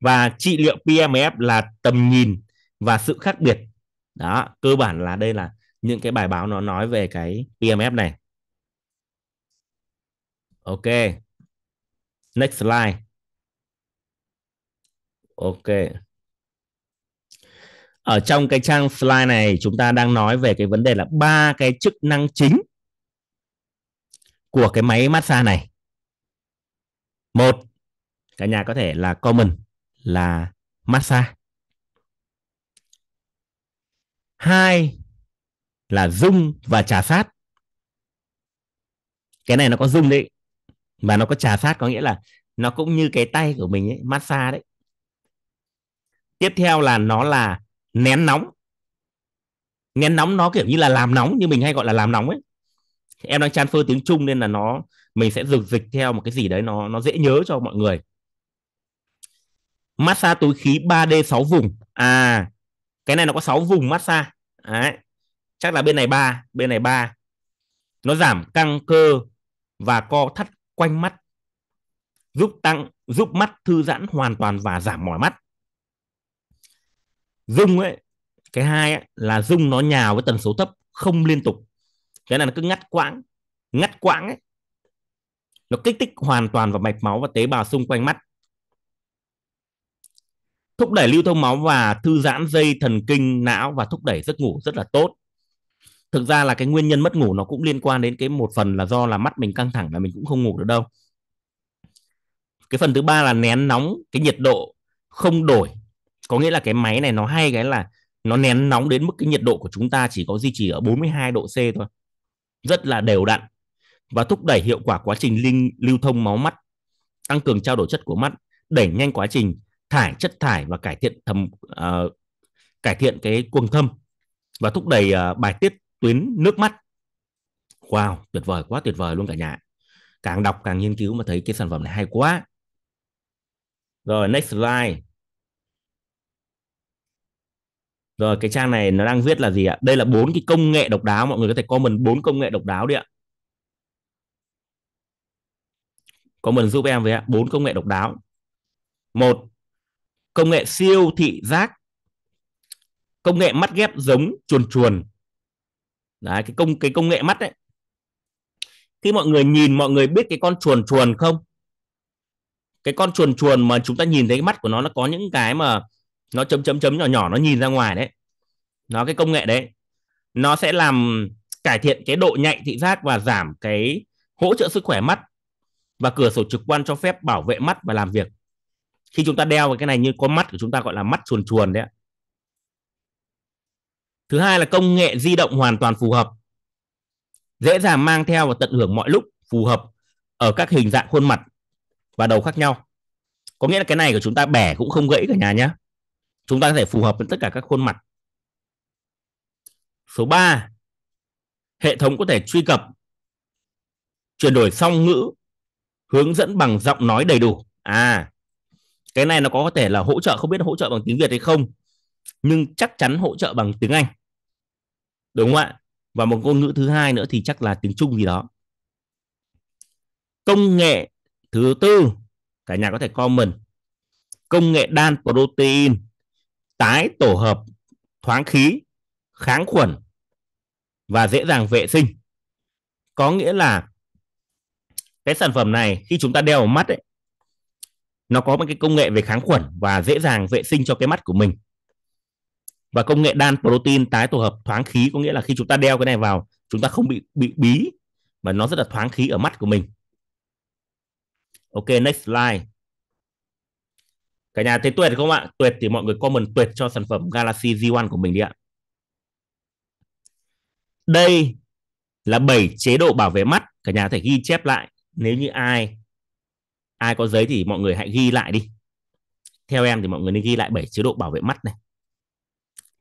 và trị liệu PMF là tầm nhìn và sự khác biệt đó cơ bản là đây là những cái bài báo nó nói về cái PMF này ok Next slide. Ok. Ở trong cái trang slide này chúng ta đang nói về cái vấn đề là ba cái chức năng chính của cái máy massage này. Một, cả nhà có thể là common là massage. Hai là dung và trà sát. Cái này nó có dung đấy mà nó có trà sát có nghĩa là nó cũng như cái tay của mình ấy massage đấy tiếp theo là nó là nén nóng nén nóng nó kiểu như là làm nóng như mình hay gọi là làm nóng ấy em đang phơ tiếng trung nên là nó mình sẽ dịch dịch theo một cái gì đấy nó nó dễ nhớ cho mọi người massage túi khí 3D 6 vùng à cái này nó có 6 vùng massage đấy. chắc là bên này ba bên này ba nó giảm căng cơ và co thắt quanh mắt giúp tăng giúp mắt thư giãn hoàn toàn và giảm mỏi mắt Dung ấy cái hai ấy, là dung nó nhào với tần số thấp không liên tục cái này nó cứ ngắt quãng ngắt quãng ấy nó kích thích hoàn toàn vào mạch máu và tế bào xung quanh mắt thúc đẩy lưu thông máu và thư giãn dây thần kinh não và thúc đẩy giấc ngủ rất là tốt thực ra là cái nguyên nhân mất ngủ nó cũng liên quan đến cái một phần là do là mắt mình căng thẳng là mình cũng không ngủ được đâu cái phần thứ ba là nén nóng cái nhiệt độ không đổi có nghĩa là cái máy này nó hay cái là nó nén nóng đến mức cái nhiệt độ của chúng ta chỉ có duy trì ở 42 độ C thôi rất là đều đặn và thúc đẩy hiệu quả quá trình linh, lưu thông máu mắt tăng cường trao đổi chất của mắt đẩy nhanh quá trình thải chất thải và cải thiện thầm uh, cải thiện cái cuồng thâm và thúc đẩy uh, bài tiết tuyến nước mắt wow tuyệt vời quá tuyệt vời luôn cả nhà càng đọc càng nghiên cứu mà thấy cái sản phẩm này hay quá rồi next slide rồi cái trang này nó đang viết là gì ạ đây là bốn cái công nghệ độc đáo mọi người có thể comment bốn công nghệ độc đáo đi ạ comment giúp em với ạ bốn công nghệ độc đáo một công nghệ siêu thị giác công nghệ mắt ghép giống chuồn chuồn Đấy, cái công cái công nghệ mắt đấy khi mọi người nhìn mọi người biết cái con chuồn chuồn không cái con chuồn chuồn mà chúng ta nhìn thấy mắt của nó nó có những cái mà nó chấm chấm chấm nhỏ nhỏ nó nhìn ra ngoài đấy nó cái công nghệ đấy nó sẽ làm cải thiện cái độ nhạy thị giác và giảm cái hỗ trợ sức khỏe mắt và cửa sổ trực quan cho phép bảo vệ mắt và làm việc khi chúng ta đeo cái này như con mắt của chúng ta gọi là mắt chuồn chuồn đấy thứ hai là công nghệ di động hoàn toàn phù hợp dễ dàng mang theo và tận hưởng mọi lúc phù hợp ở các hình dạng khuôn mặt và đầu khác nhau có nghĩa là cái này của chúng ta bẻ cũng không gãy cả nhà nhé chúng ta có thể phù hợp với tất cả các khuôn mặt số 3 hệ thống có thể truy cập chuyển đổi song ngữ hướng dẫn bằng giọng nói đầy đủ à cái này nó có thể là hỗ trợ không biết hỗ trợ bằng tiếng việt hay không nhưng chắc chắn hỗ trợ bằng tiếng anh đúng không ạ và một ngôn ngữ thứ hai nữa thì chắc là tiếng trung gì đó công nghệ thứ tư cả nhà có thể comment công nghệ đan protein tái tổ hợp thoáng khí kháng khuẩn và dễ dàng vệ sinh có nghĩa là cái sản phẩm này khi chúng ta đeo vào mắt ấy, nó có một cái công nghệ về kháng khuẩn và dễ dàng vệ sinh cho cái mắt của mình và công nghệ đan protein tái tổ hợp thoáng khí có nghĩa là khi chúng ta đeo cái này vào chúng ta không bị bị bí mà nó rất là thoáng khí ở mắt của mình ok next slide cả nhà thấy tuyệt không ạ tuyệt thì mọi người comment tuyệt cho sản phẩm Galaxy Z1 của mình đi ạ đây là 7 chế độ bảo vệ mắt cả nhà thể ghi chép lại nếu như ai ai có giấy thì mọi người hãy ghi lại đi theo em thì mọi người nên ghi lại 7 chế độ bảo vệ mắt này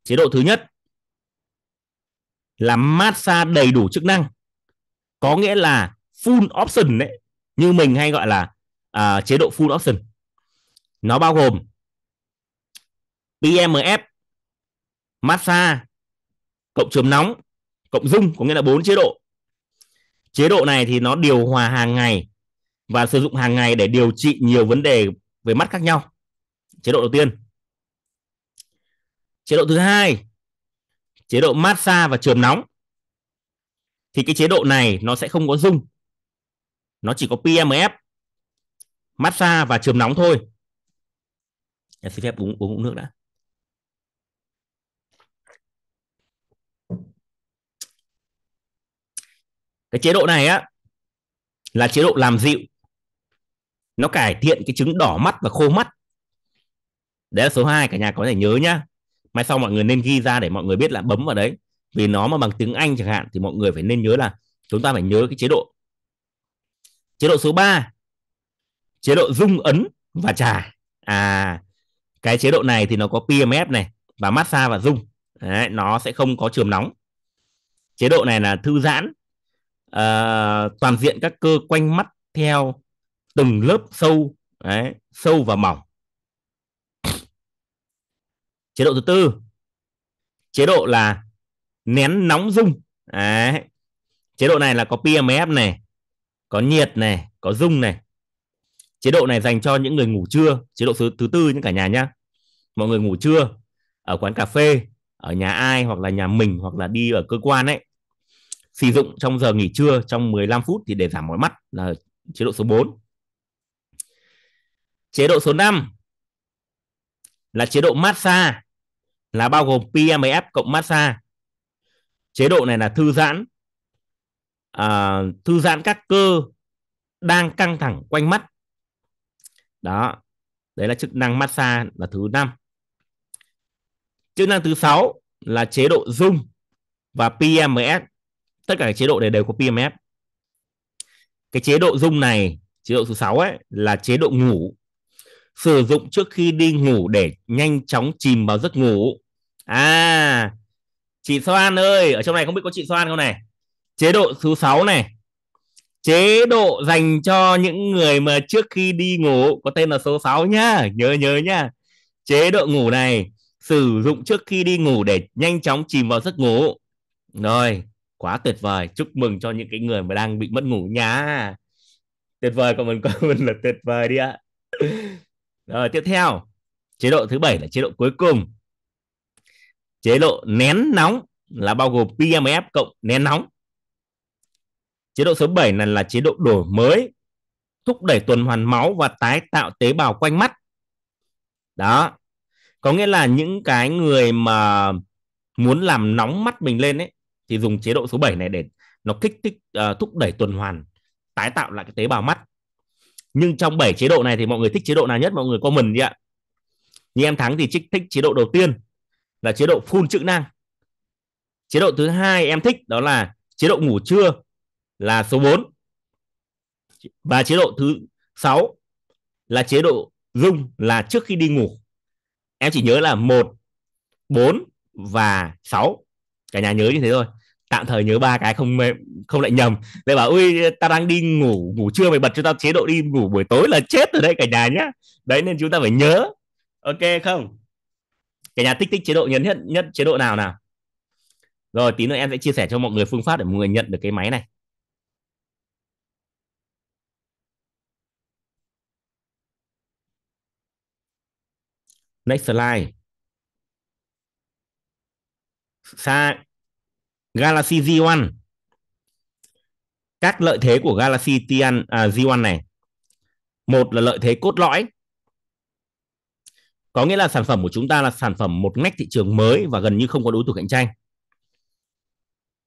chế độ thứ nhất là massage đầy đủ chức năng có nghĩa là full option đấy như mình hay gọi là uh, chế độ full option nó bao gồm PMF massage cộng chườm nóng cộng dung có nghĩa là bốn chế độ chế độ này thì nó điều hòa hàng ngày và sử dụng hàng ngày để điều trị nhiều vấn đề về mắt khác nhau chế độ đầu tiên chế độ thứ hai chế độ massage và trường nóng thì cái chế độ này nó sẽ không có dung nó chỉ có PMF massage và trường nóng thôi em xin phép uống uống nước đã cái chế độ này á là chế độ làm dịu nó cải thiện cái chứng đỏ mắt và khô mắt đấy là số 2 cả nhà có thể nhớ nhá mai sau mọi người nên ghi ra để mọi người biết là bấm vào đấy vì nó mà bằng tiếng Anh chẳng hạn thì mọi người phải nên nhớ là chúng ta phải nhớ cái chế độ chế độ số 3 chế độ rung ấn và trà à cái chế độ này thì nó có PMF này và massage và rung đấy, nó sẽ không có trường nóng chế độ này là thư giãn uh, toàn diện các cơ quanh mắt theo từng lớp sâu đấy, sâu và mỏng chế độ thứ tư chế độ là nén nóng dung Đấy. chế độ này là có PMF này có nhiệt này có dung này chế độ này dành cho những người ngủ trưa chế độ thứ, thứ tư những cả nhà nhá mọi người ngủ trưa ở quán cà phê ở nhà ai hoặc là nhà mình hoặc là đi ở cơ quan ấy sử dụng trong giờ nghỉ trưa trong 15 phút thì để giảm mỏi mắt là chế độ số 4 chế độ số 5 là chế độ massage là bao gồm PMF cộng massage chế độ này là thư giãn à, thư giãn các cơ đang căng thẳng quanh mắt đó đấy là chức năng massage là thứ năm chức năng thứ sáu là chế độ dung và PMS tất cả các chế độ này đều có PMS cái chế độ dung này chế độ thứ sáu ấy là chế độ ngủ sử dụng trước khi đi ngủ để nhanh chóng chìm vào giấc ngủ à chị Soan ơi ở trong này không biết có chị Soan không này chế độ thứ 6 này chế độ dành cho những người mà trước khi đi ngủ có tên là số 6 nhá nhớ nhớ nhá chế độ ngủ này sử dụng trước khi đi ngủ để nhanh chóng chìm vào giấc ngủ rồi quá tuyệt vời chúc mừng cho những cái người mà đang bị mất ngủ nhá tuyệt vời của mình của mình là tuyệt vời đi ạ rồi tiếp theo chế độ thứ bảy là chế độ cuối cùng chế độ nén nóng là bao gồm PMF cộng nén nóng chế độ số 7 là là chế độ đổi mới thúc đẩy tuần hoàn máu và tái tạo tế bào quanh mắt đó có nghĩa là những cái người mà muốn làm nóng mắt mình lên ấy thì dùng chế độ số 7 này để nó kích thích uh, thúc đẩy tuần hoàn tái tạo lại cái tế bào mắt nhưng trong 7 chế độ này thì mọi người thích chế độ nào nhất mọi người comment đi ạ như em thắng thì trích thích chế độ đầu tiên là chế độ full chức năng chế độ thứ hai em thích đó là chế độ ngủ trưa là số 4 và chế độ thứ sáu là chế độ dung là trước khi đi ngủ em chỉ nhớ là một bốn và sáu cả nhà nhớ như thế thôi tạm thời nhớ ba cái không không lại nhầm để bảo ui ta đang đi ngủ ngủ trưa mày bật cho tao chế độ đi ngủ buổi tối là chết rồi đấy cả nhà nhá đấy nên chúng ta phải nhớ ok không cả nhà tích tích chế độ nhấn nhất nhất chế độ nào nào rồi tí nữa em sẽ chia sẻ cho mọi người phương pháp để mọi người nhận được cái máy này next slide Sa Galaxy Z1 các lợi thế của Galaxy T1 à, Z1 này một là lợi thế cốt lõi có nghĩa là sản phẩm của chúng ta là sản phẩm một ngách thị trường mới và gần như không có đối thủ cạnh tranh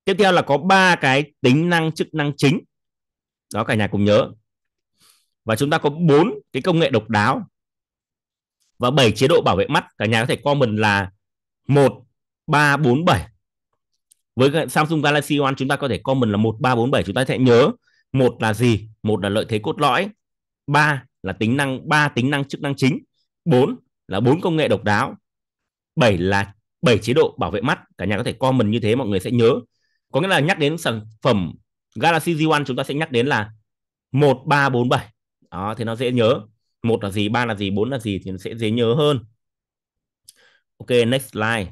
tiếp theo là có ba cái tính năng chức năng chính đó cả nhà cùng nhớ và chúng ta có bốn cái công nghệ độc đáo và bảy chế độ bảo vệ mắt cả nhà có thể comment là một ba bốn bảy với Samsung Galaxy One chúng ta có thể comment là một ba bốn bảy chúng ta sẽ nhớ một là gì một là lợi thế cốt lõi ba là tính năng ba tính năng chức năng chính bốn là bốn công nghệ độc đáo bảy là bảy chế độ bảo vệ mắt cả nhà có thể comment như thế mọi người sẽ nhớ có nghĩa là nhắc đến sản phẩm Galaxy Z1 chúng ta sẽ nhắc đến là 1347 đó thì nó dễ nhớ một là gì ba là gì bốn là gì thì nó sẽ dễ nhớ hơn ok next slide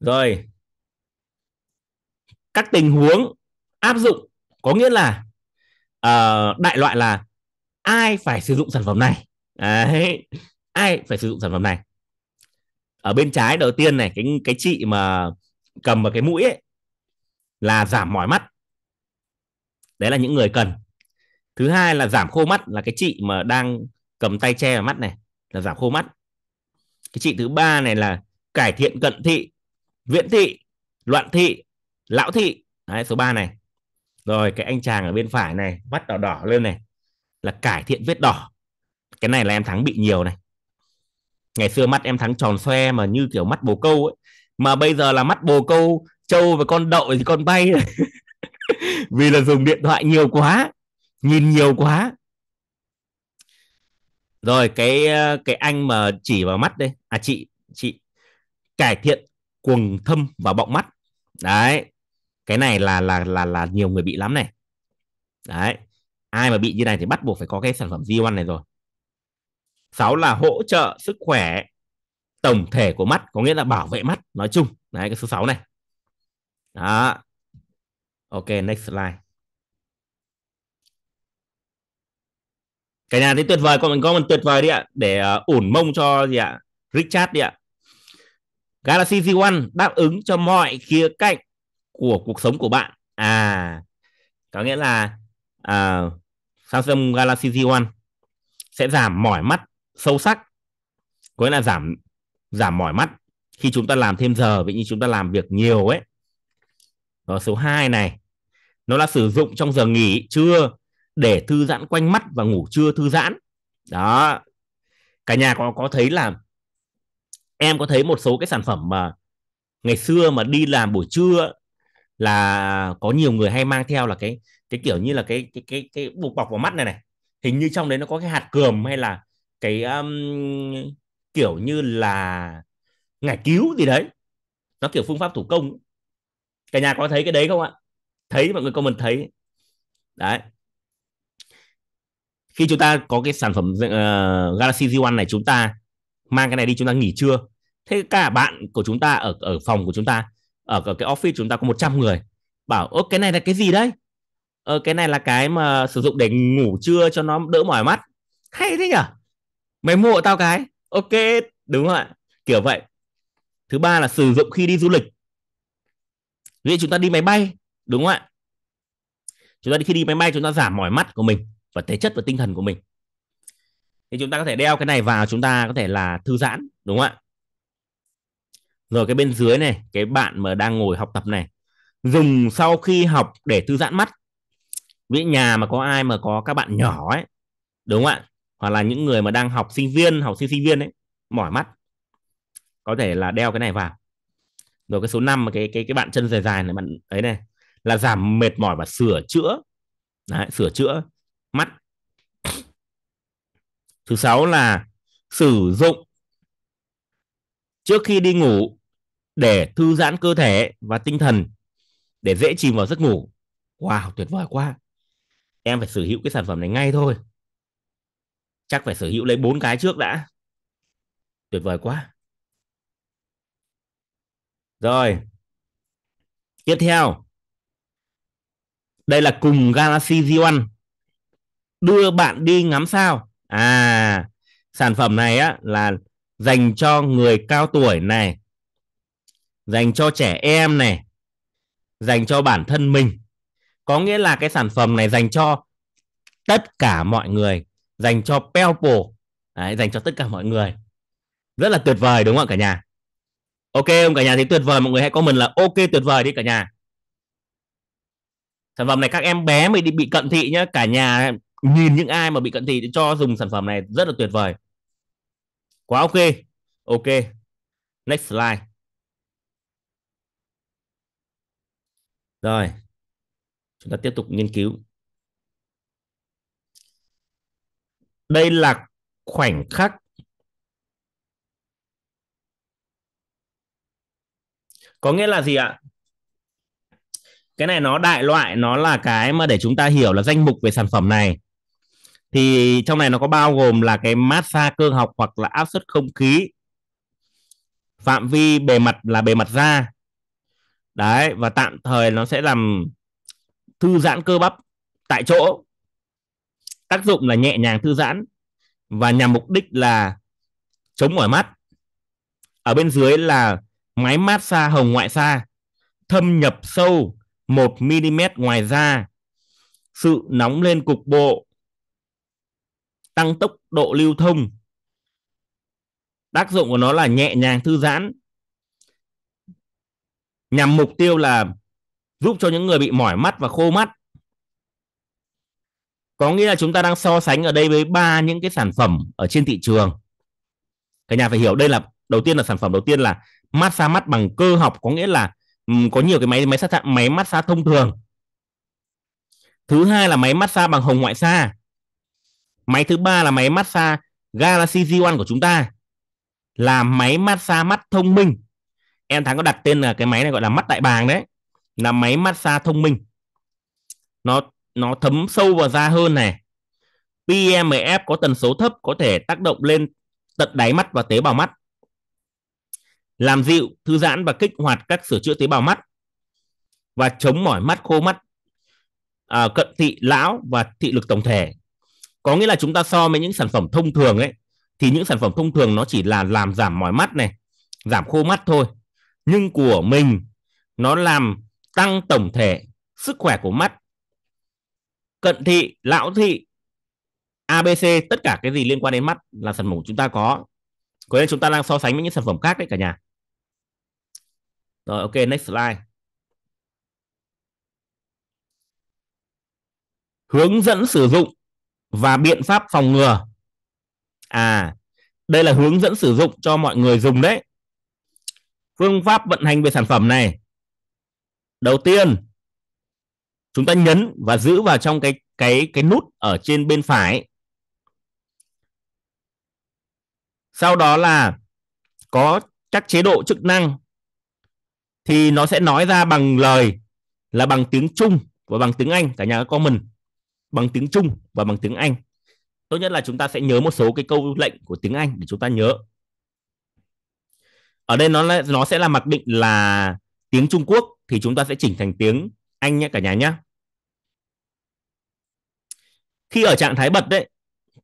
rồi các tình huống áp dụng có nghĩa là uh, đại loại là ai phải sử dụng sản phẩm này đấy ai phải sử dụng sản phẩm này ở bên trái đầu tiên này cái cái chị mà cầm vào cái mũi ấy, là giảm mỏi mắt đấy là những người cần thứ hai là giảm khô mắt là cái chị mà đang cầm tay che vào mắt này là giảm khô mắt cái chị thứ ba này là cải thiện cận thị viễn thị loạn thị lão thị đấy, số 3 này rồi cái anh chàng ở bên phải này mắt đỏ đỏ lên này là cải thiện vết đỏ cái này là em thắng bị nhiều này ngày xưa mắt em thắng tròn xoe mà như kiểu mắt bồ câu ấy mà bây giờ là mắt bồ câu trâu và con đậu thì con bay vì là dùng điện thoại nhiều quá nhìn nhiều quá rồi cái cái anh mà chỉ vào mắt đây à chị chị cải thiện quầng thâm và bọng mắt đấy cái này là là là là nhiều người bị lắm này đấy ai mà bị như này thì bắt buộc phải có cái sản phẩm G1 này rồi sáu là hỗ trợ sức khỏe tổng thể của mắt có nghĩa là bảo vệ mắt nói chung đấy cái số 6 này đó ok next slide cả nhà thấy tuyệt vời còn mình có một tuyệt vời đi ạ để uh, ủn mông cho gì ạ Richard đi ạ Galaxy Z1 đáp ứng cho mọi khía cạnh của cuộc sống của bạn à có nghĩa là uh, Samsung Galaxy Z1 sẽ giảm mỏi mắt sâu sắc có nghĩa là giảm giảm mỏi mắt khi chúng ta làm thêm giờ vậy như chúng ta làm việc nhiều ấy đó số 2 này nó là sử dụng trong giờ nghỉ trưa để thư giãn quanh mắt và ngủ trưa thư giãn đó cả nhà có có thấy là em có thấy một số cái sản phẩm mà ngày xưa mà đi làm buổi trưa là có nhiều người hay mang theo là cái cái kiểu như là cái cái cái cái bục bọc vào mắt này này hình như trong đấy nó có cái hạt cườm hay là cái um, kiểu như là ngải cứu gì đấy nó kiểu phương pháp thủ công cả nhà có thấy cái đấy không ạ thấy mọi người mình thấy đấy khi chúng ta có cái sản phẩm uh, Galaxy Z1 này chúng ta mang cái này đi chúng ta nghỉ trưa thế cả bạn của chúng ta ở ở phòng của chúng ta ở, ở cái office chúng ta có 100 người bảo ơ cái này là cái gì đấy ờ, cái này là cái mà sử dụng để ngủ trưa cho nó đỡ mỏi mắt hay thế nhở mày mua tao cái ok đúng rồi kiểu vậy thứ ba là sử dụng khi đi du lịch ví dụ chúng ta đi máy bay đúng không ạ chúng ta khi đi máy bay chúng ta giảm mỏi mắt của mình và thể chất và tinh thần của mình thì chúng ta có thể đeo cái này vào chúng ta có thể là thư giãn đúng không ạ rồi cái bên dưới này cái bạn mà đang ngồi học tập này dùng sau khi học để thư giãn mắt với nhà mà có ai mà có các bạn nhỏ ấy đúng không ạ hoặc là những người mà đang học sinh viên học sinh sinh viên ấy mỏi mắt có thể là đeo cái này vào rồi cái số 5 mà cái cái cái bạn chân dài dài này bạn ấy này là giảm mệt mỏi và sửa chữa Đấy, sửa chữa mắt thứ sáu là sử dụng trước khi đi ngủ để thư giãn cơ thể và tinh thần để dễ chìm vào giấc ngủ wow tuyệt vời quá em phải sở hữu cái sản phẩm này ngay thôi chắc phải sở hữu lấy bốn cái trước đã tuyệt vời quá rồi tiếp theo đây là cùng Galaxy Z1 đưa bạn đi ngắm sao à sản phẩm này á là dành cho người cao tuổi này dành cho trẻ em này dành cho bản thân mình có nghĩa là cái sản phẩm này dành cho tất cả mọi người dành cho people Đấy, dành cho tất cả mọi người rất là tuyệt vời đúng không cả nhà ok không cả nhà thì tuyệt vời mọi người hãy comment là ok tuyệt vời đi cả nhà sản phẩm này các em bé mới bị cận thị nhá cả nhà nhìn những ai mà bị cận thị thì cho dùng sản phẩm này rất là tuyệt vời quá ok ok next slide rồi chúng ta tiếp tục nghiên cứu đây là khoảnh khắc có nghĩa là gì ạ cái này nó đại loại nó là cái mà để chúng ta hiểu là danh mục về sản phẩm này thì trong này nó có bao gồm là cái massage cơ học hoặc là áp suất không khí phạm vi bề mặt là bề mặt da đấy và tạm thời nó sẽ làm thư giãn cơ bắp tại chỗ tác dụng là nhẹ nhàng thư giãn và nhằm mục đích là chống mỏi mắt ở bên dưới là máy mát xa hồng ngoại xa thâm nhập sâu 1 mm ngoài da sự nóng lên cục bộ tăng tốc độ lưu thông tác dụng của nó là nhẹ nhàng thư giãn nhằm mục tiêu là giúp cho những người bị mỏi mắt và khô mắt có nghĩa là chúng ta đang so sánh ở đây với ba những cái sản phẩm ở trên thị trường cả nhà phải hiểu đây là đầu tiên là sản phẩm đầu tiên là massage mắt bằng cơ học có nghĩa là um, có nhiều cái máy máy sát máy massage thông thường thứ hai là máy massage bằng hồng ngoại xa máy thứ ba là máy massage Galaxy Z1 của chúng ta là máy massage mắt thông minh em thắng có đặt tên là cái máy này gọi là mắt đại bàng đấy là máy massage thông minh nó nó thấm sâu vào da hơn này PMF có tần số thấp có thể tác động lên tận đáy mắt và tế bào mắt làm dịu thư giãn và kích hoạt các sửa chữa tế bào mắt và chống mỏi mắt khô mắt à, cận thị lão và thị lực tổng thể có nghĩa là chúng ta so với những sản phẩm thông thường ấy thì những sản phẩm thông thường nó chỉ là làm giảm mỏi mắt này giảm khô mắt thôi nhưng của mình nó làm tăng tổng thể sức khỏe của mắt cận thị lão thị abc tất cả cái gì liên quan đến mắt là sản phẩm của chúng ta có có nên chúng ta đang so sánh với những sản phẩm khác đấy cả nhà rồi ok next slide hướng dẫn sử dụng và biện pháp phòng ngừa à đây là hướng dẫn sử dụng cho mọi người dùng đấy phương pháp vận hành về sản phẩm này đầu tiên chúng ta nhấn và giữ vào trong cái cái cái nút ở trên bên phải sau đó là có các chế độ chức năng thì nó sẽ nói ra bằng lời là bằng tiếng Trung và bằng tiếng Anh cả nhà các comment bằng tiếng Trung và bằng tiếng Anh tốt nhất là chúng ta sẽ nhớ một số cái câu lệnh của tiếng Anh để chúng ta nhớ ở đây nó nó sẽ là mặc định là tiếng Trung Quốc thì chúng ta sẽ chỉnh thành tiếng Anh nhé cả nhà nhé. Khi ở trạng thái bật đấy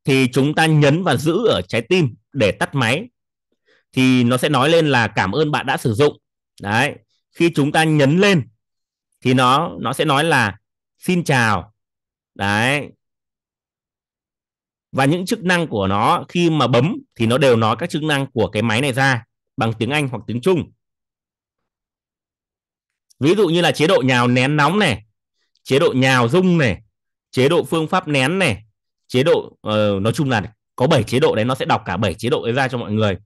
thì chúng ta nhấn và giữ ở trái tim để tắt máy thì nó sẽ nói lên là cảm ơn bạn đã sử dụng. Đấy, khi chúng ta nhấn lên thì nó nó sẽ nói là xin chào. Đấy. Và những chức năng của nó khi mà bấm thì nó đều nói các chức năng của cái máy này ra bằng tiếng Anh hoặc tiếng Trung ví dụ như là chế độ nhào nén nóng này chế độ nhào rung này chế độ phương pháp nén này chế độ uh, nói chung là có 7 chế độ đấy nó sẽ đọc cả 7 chế độ ra cho mọi người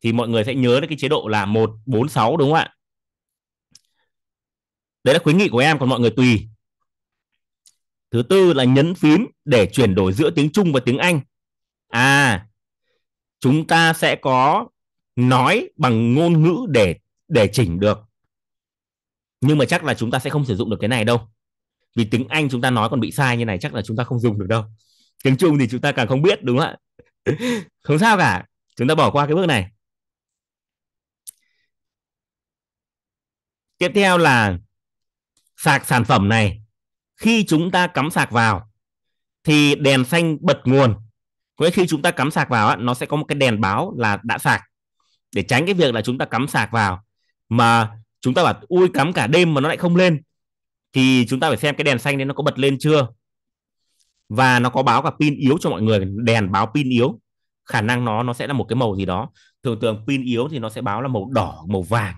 thì mọi người sẽ nhớ đến cái chế độ là 146 đúng không ạ đấy là khuyến nghị của em còn mọi người tùy thứ tư là nhấn phím để chuyển đổi giữa tiếng Trung và tiếng Anh à chúng ta sẽ có nói bằng ngôn ngữ để để chỉnh được nhưng mà chắc là chúng ta sẽ không sử dụng được cái này đâu vì tiếng anh chúng ta nói còn bị sai như này chắc là chúng ta không dùng được đâu tiếng trung thì chúng ta càng không biết đúng không ạ không sao cả chúng ta bỏ qua cái bước này tiếp theo là sạc sản phẩm này khi chúng ta cắm sạc vào thì đèn xanh bật nguồn có khi chúng ta cắm sạc vào nó sẽ có một cái đèn báo là đã sạc để tránh cái việc là chúng ta cắm sạc vào mà chúng ta bảo ui cắm cả đêm mà nó lại không lên thì chúng ta phải xem cái đèn xanh đấy nó có bật lên chưa và nó có báo cả pin yếu cho mọi người đèn báo pin yếu khả năng nó nó sẽ là một cái màu gì đó thường thường pin yếu thì nó sẽ báo là màu đỏ màu vàng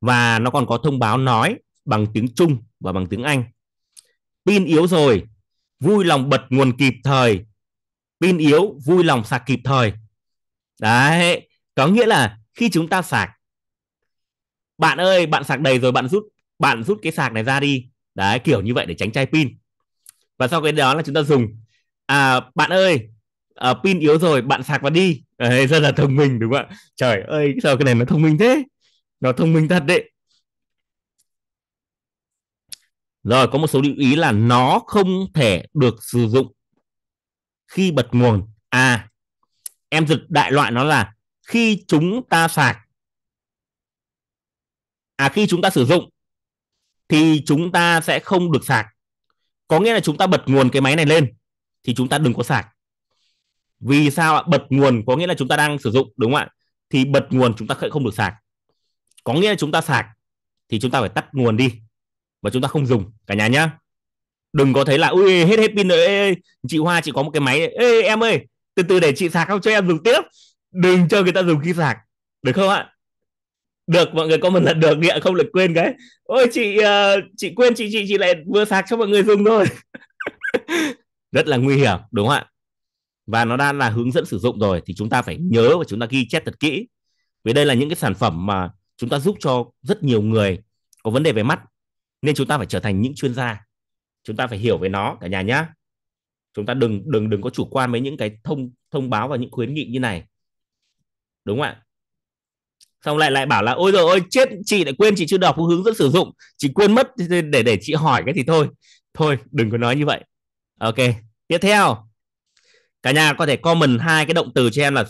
và nó còn có thông báo nói bằng tiếng Trung và bằng tiếng Anh pin yếu rồi vui lòng bật nguồn kịp thời pin yếu vui lòng sạc kịp thời đấy có nghĩa là khi chúng ta sạc bạn ơi bạn sạc đầy rồi bạn rút bạn rút cái sạc này ra đi đấy kiểu như vậy để tránh chai pin và sau cái đó là chúng ta dùng à bạn ơi à, pin yếu rồi bạn sạc vào đi đấy, rất là thông minh đúng không ạ trời ơi sao cái này nó thông minh thế nó thông minh thật đấy rồi có một số lưu ý là nó không thể được sử dụng khi bật nguồn à em dịch đại loại nó là khi chúng ta sạc à khi chúng ta sử dụng thì chúng ta sẽ không được sạc có nghĩa là chúng ta bật nguồn cái máy này lên thì chúng ta đừng có sạc vì sao ạ bật nguồn có nghĩa là chúng ta đang sử dụng đúng không ạ thì bật nguồn chúng ta không được sạc có nghĩa là chúng ta sạc thì chúng ta phải tắt nguồn đi và chúng ta không dùng cả nhà nhá đừng có thấy là ui hết hết pin rồi ê, ê, chị Hoa chị có một cái máy ê em ơi từ từ để chị sạc không cho em dùng tiếp đừng cho người ta dùng khi sạc được không ạ được mọi người comment là được ạ không được quên cái ôi chị uh, chị quên chị chị chị lại vừa sạc cho mọi người dùng thôi rất là nguy hiểm đúng không ạ và nó đã là hướng dẫn sử dụng rồi thì chúng ta phải nhớ và chúng ta ghi chép thật kỹ vì đây là những cái sản phẩm mà chúng ta giúp cho rất nhiều người có vấn đề về mắt nên chúng ta phải trở thành những chuyên gia chúng ta phải hiểu về nó cả nhà nhá chúng ta đừng đừng đừng có chủ quan với những cái thông thông báo và những khuyến nghị như này đúng không ạ xong lại lại bảo là ôi rồi ôi chết chị lại quên chị chưa đọc hướng dẫn sử dụng chị quên mất để để chị hỏi cái thì thôi thôi đừng có nói như vậy ok tiếp theo cả nhà có thể comment hai cái động từ cho em là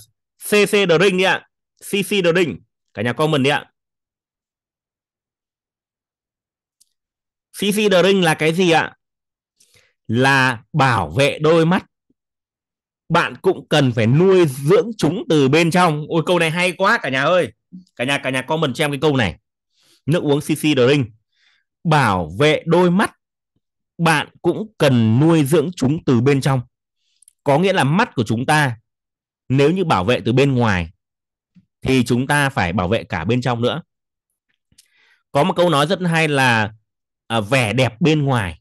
cc drink đi ạ cc drink cả nhà comment đi ạ cc drink là cái gì ạ là bảo vệ đôi mắt bạn cũng cần phải nuôi dưỡng chúng từ bên trong ôi câu này hay quá cả nhà ơi cả nhà cả nhà comment cho em cái câu này nước uống CC Drink bảo vệ đôi mắt bạn cũng cần nuôi dưỡng chúng từ bên trong có nghĩa là mắt của chúng ta nếu như bảo vệ từ bên ngoài thì chúng ta phải bảo vệ cả bên trong nữa có một câu nói rất hay là à, vẻ đẹp bên ngoài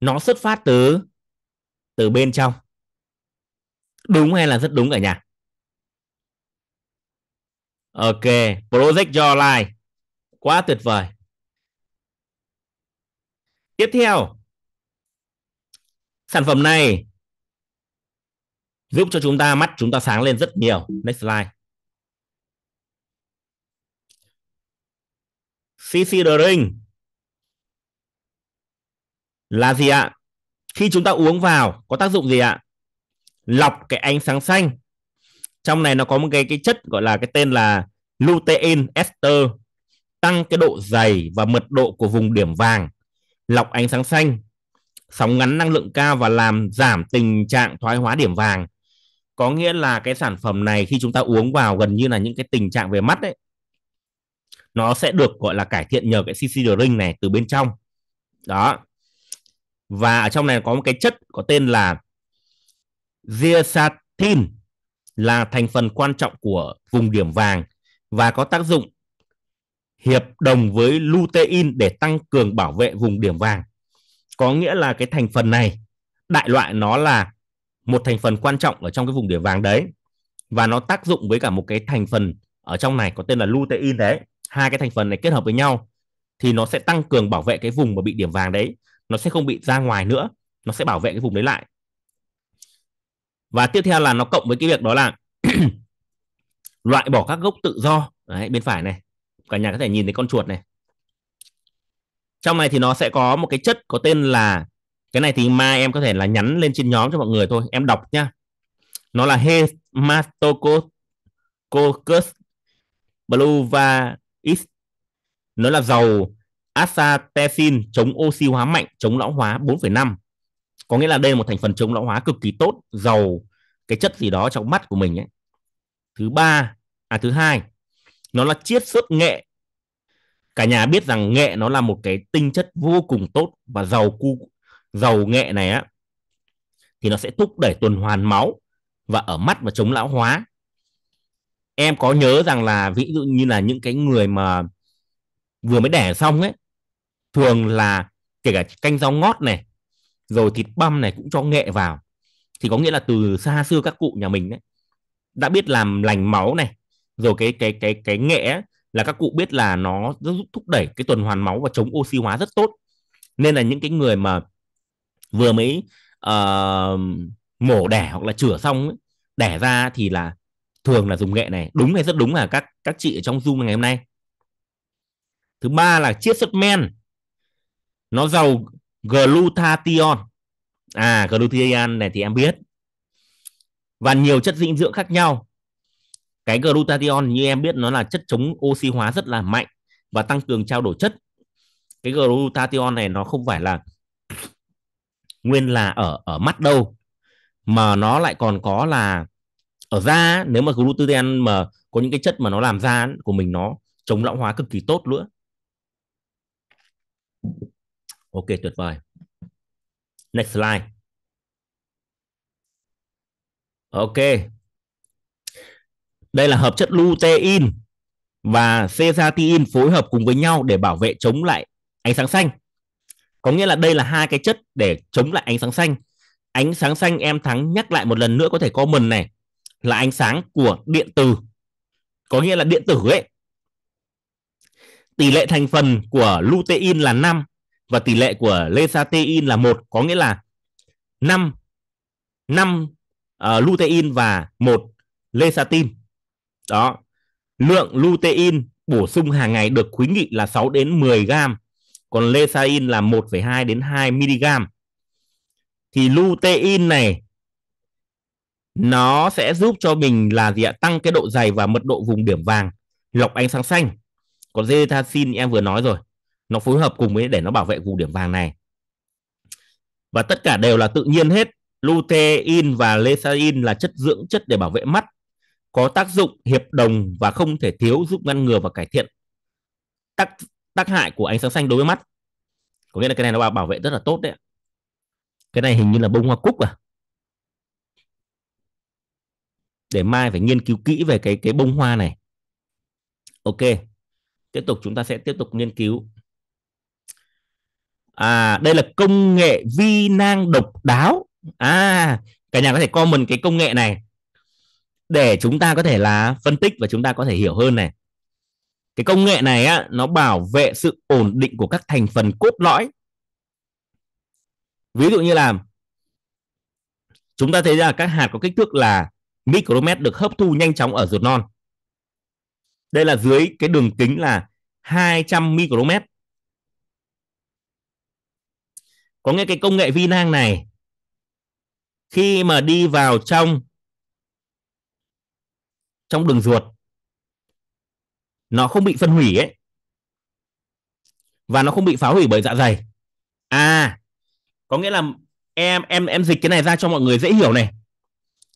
nó xuất phát từ từ bên trong đúng hay là rất đúng cả nhà Ok, Project Your Life. Quá tuyệt vời. Tiếp theo, sản phẩm này giúp cho chúng ta mắt chúng ta sáng lên rất nhiều. Next slide. CC The là gì ạ? Khi chúng ta uống vào có tác dụng gì ạ? Lọc cái ánh sáng xanh trong này nó có một cái cái chất gọi là cái tên là lutein ester tăng cái độ dày và mật độ của vùng điểm vàng lọc ánh sáng xanh sóng ngắn năng lượng cao và làm giảm tình trạng thoái hóa điểm vàng có nghĩa là cái sản phẩm này khi chúng ta uống vào gần như là những cái tình trạng về mắt ấy nó sẽ được gọi là cải thiện nhờ cái CC ring này từ bên trong đó và ở trong này có một cái chất có tên là zeaxanthin là thành phần quan trọng của vùng điểm vàng và có tác dụng hiệp đồng với lutein để tăng cường bảo vệ vùng điểm vàng. Có nghĩa là cái thành phần này đại loại nó là một thành phần quan trọng ở trong cái vùng điểm vàng đấy và nó tác dụng với cả một cái thành phần ở trong này có tên là lutein đấy. Hai cái thành phần này kết hợp với nhau thì nó sẽ tăng cường bảo vệ cái vùng mà bị điểm vàng đấy, nó sẽ không bị ra ngoài nữa, nó sẽ bảo vệ cái vùng đấy lại và tiếp theo là nó cộng với cái việc đó là loại bỏ các gốc tự do đấy bên phải này cả nhà có thể nhìn thấy con chuột này trong này thì nó sẽ có một cái chất có tên là cái này thì mai em có thể là nhắn lên trên nhóm cho mọi người thôi em đọc nhá nó là hematococcus bluvaris nó là dầu astaxanthin chống oxy hóa mạnh chống lão hóa 4,5 có nghĩa là đây là một thành phần chống lão hóa cực kỳ tốt giàu cái chất gì đó trong mắt của mình ấy thứ ba à thứ hai nó là chiết xuất nghệ cả nhà biết rằng nghệ nó là một cái tinh chất vô cùng tốt và giàu cu giàu nghệ này á thì nó sẽ thúc đẩy tuần hoàn máu và ở mắt và chống lão hóa em có nhớ rằng là ví dụ như là những cái người mà vừa mới đẻ xong ấy thường là kể cả canh rau ngót này rồi thịt băm này cũng cho nghệ vào thì có nghĩa là từ xa xưa các cụ nhà mình đấy đã biết làm lành máu này rồi cái cái cái cái nghệ ấy, là các cụ biết là nó giúp thúc đẩy cái tuần hoàn máu và chống oxy hóa rất tốt nên là những cái người mà vừa mới uh, mổ đẻ hoặc là chửa xong ấy, đẻ ra thì là thường là dùng nghệ này đúng hay rất đúng là các các chị ở trong zoom ngày hôm nay thứ ba là chiết xuất men nó giàu glutathione à glutathione này thì em biết và nhiều chất dinh dưỡng khác nhau cái glutathione như em biết nó là chất chống oxy hóa rất là mạnh và tăng cường trao đổi chất cái glutathione này nó không phải là nguyên là ở ở mắt đâu mà nó lại còn có là ở da nếu mà glutathione mà có những cái chất mà nó làm da của mình nó chống lão hóa cực kỳ tốt nữa Ok tuyệt vời. Next slide. Ok. Đây là hợp chất lutein và cesatin phối hợp cùng với nhau để bảo vệ chống lại ánh sáng xanh. Có nghĩa là đây là hai cái chất để chống lại ánh sáng xanh. Ánh sáng xanh em thắng nhắc lại một lần nữa có thể comment này là ánh sáng của điện tử. Có nghĩa là điện tử ấy. Tỷ lệ thành phần của lutein là 5 và tỷ lệ của lecithin là một có nghĩa là 5 năm uh, lutein và một lecithin. Đó. Lượng lutein bổ sung hàng ngày được khuyến nghị là 6 đến 10 gram, còn lecithin là 1,2 đến 2 mg. Thì lutein này nó sẽ giúp cho mình là gì ạ? Tăng cái độ dày và mật độ vùng điểm vàng, lọc ánh sáng xanh. Còn zeaxanthin em vừa nói rồi, nó phối hợp cùng với để nó bảo vệ vùng điểm vàng này và tất cả đều là tự nhiên hết lutein và lysin là chất dưỡng chất để bảo vệ mắt có tác dụng hiệp đồng và không thể thiếu giúp ngăn ngừa và cải thiện tác tác hại của ánh sáng xanh đối với mắt có nghĩa là cái này nó bảo, bảo vệ rất là tốt đấy cái này hình như là bông hoa cúc à để mai phải nghiên cứu kỹ về cái cái bông hoa này ok tiếp tục chúng ta sẽ tiếp tục nghiên cứu à đây là công nghệ vi nang độc đáo à cả nhà có thể comment cái công nghệ này để chúng ta có thể là phân tích và chúng ta có thể hiểu hơn này cái công nghệ này á, nó bảo vệ sự ổn định của các thành phần cốt lõi ví dụ như là chúng ta thấy là các hạt có kích thước là micromet được hấp thu nhanh chóng ở ruột non đây là dưới cái đường kính là 200 micromet có nghĩa cái công nghệ vi Vinang này khi mà đi vào trong trong đường ruột nó không bị phân hủy ấy và nó không bị phá hủy bởi dạ dày à có nghĩa là em em em dịch cái này ra cho mọi người dễ hiểu này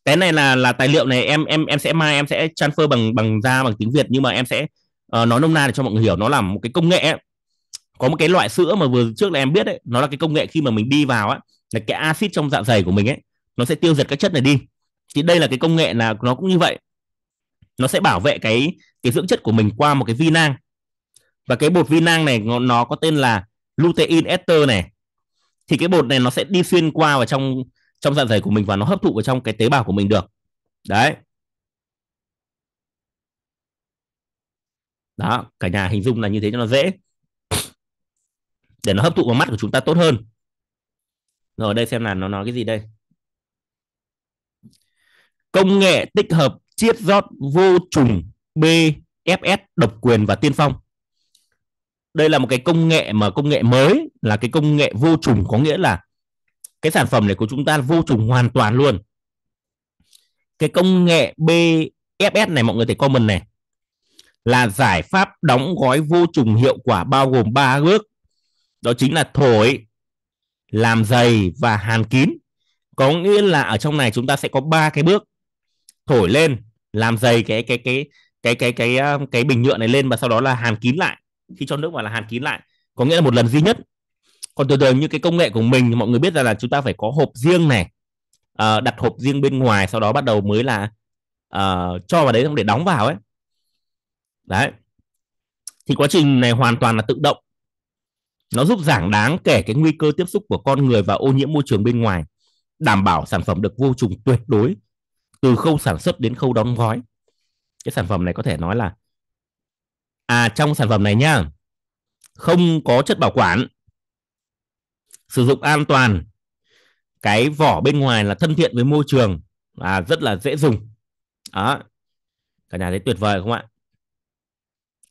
cái này là là tài liệu này em em em sẽ mai em sẽ transfer bằng bằng ra bằng tiếng Việt nhưng mà em sẽ uh, nói nôm na để cho mọi người hiểu nó là một cái công nghệ ấy có một cái loại sữa mà vừa trước là em biết đấy nó là cái công nghệ khi mà mình đi vào á là cái axit trong dạ dày của mình ấy nó sẽ tiêu diệt các chất này đi thì đây là cái công nghệ là nó cũng như vậy nó sẽ bảo vệ cái cái dưỡng chất của mình qua một cái vi nang và cái bột vi nang này nó, nó có tên là lutein ester này thì cái bột này nó sẽ đi xuyên qua vào trong trong dạ dày của mình và nó hấp thụ vào trong cái tế bào của mình được đấy đó cả nhà hình dung là như thế cho nó dễ để nó hấp thụ vào mắt của chúng ta tốt hơn rồi đây xem là nó nói cái gì đây công nghệ tích hợp chiết rót vô trùng BFS độc quyền và tiên phong đây là một cái công nghệ mà công nghệ mới là cái công nghệ vô trùng có nghĩa là cái sản phẩm này của chúng ta vô trùng hoàn toàn luôn cái công nghệ BFS này mọi người thấy comment này là giải pháp đóng gói vô trùng hiệu quả bao gồm 3 bước đó chính là thổi làm dày và hàn kín có nghĩa là ở trong này chúng ta sẽ có ba cái bước thổi lên làm dày cái cái cái cái cái cái cái, ờ, cái bình nhựa này lên và sau đó là hàn kín lại khi cho nước vào là hàn kín lại có nghĩa là một lần duy nhất còn từ từ như cái công nghệ của mình mọi người biết rằng là chúng ta phải có hộp riêng này uh, đặt hộp riêng bên ngoài sau đó bắt đầu mới là uh, cho vào đấy để đóng vào ấy đấy thì quá trình này hoàn toàn là tự động nó giúp giảm đáng kể cái nguy cơ tiếp xúc của con người và ô nhiễm môi trường bên ngoài, đảm bảo sản phẩm được vô trùng tuyệt đối từ khâu sản xuất đến khâu đóng gói. Cái sản phẩm này có thể nói là à trong sản phẩm này nhá, không có chất bảo quản, sử dụng an toàn, cái vỏ bên ngoài là thân thiện với môi trường và rất là dễ dùng. Đó. Cả nhà thấy tuyệt vời không ạ?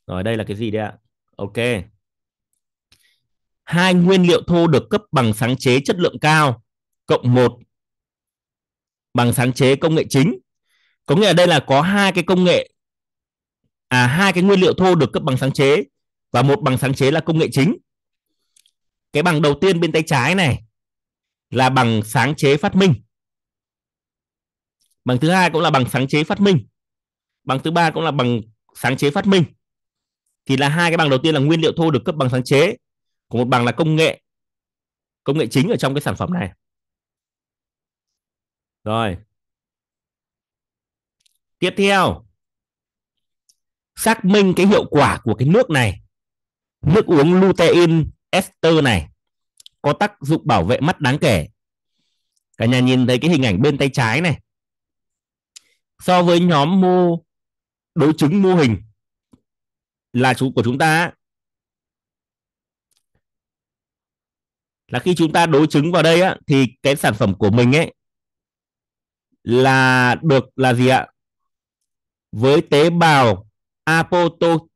Rồi đây là cái gì đây ạ? Ok hai nguyên liệu thô được cấp bằng sáng chế chất lượng cao cộng một bằng sáng chế công nghệ chính có nghĩa là đây là có hai cái công nghệ à hai cái nguyên liệu thô được cấp bằng sáng chế và một bằng sáng chế là công nghệ chính cái bằng đầu tiên bên tay trái này là bằng sáng chế phát minh bằng thứ hai cũng là bằng sáng chế phát minh bằng thứ ba cũng là bằng sáng chế phát minh thì là hai cái bằng đầu tiên là nguyên liệu thô được cấp bằng sáng chế của một bằng là công nghệ công nghệ chính ở trong cái sản phẩm này rồi tiếp theo xác minh cái hiệu quả của cái nước này nước uống lutein ester này có tác dụng bảo vệ mắt đáng kể cả nhà nhìn thấy cái hình ảnh bên tay trái này so với nhóm mô đối chứng mô hình là chú của chúng ta là khi chúng ta đối chứng vào đây á, thì cái sản phẩm của mình ấy là được là gì ạ với tế bào apoptotic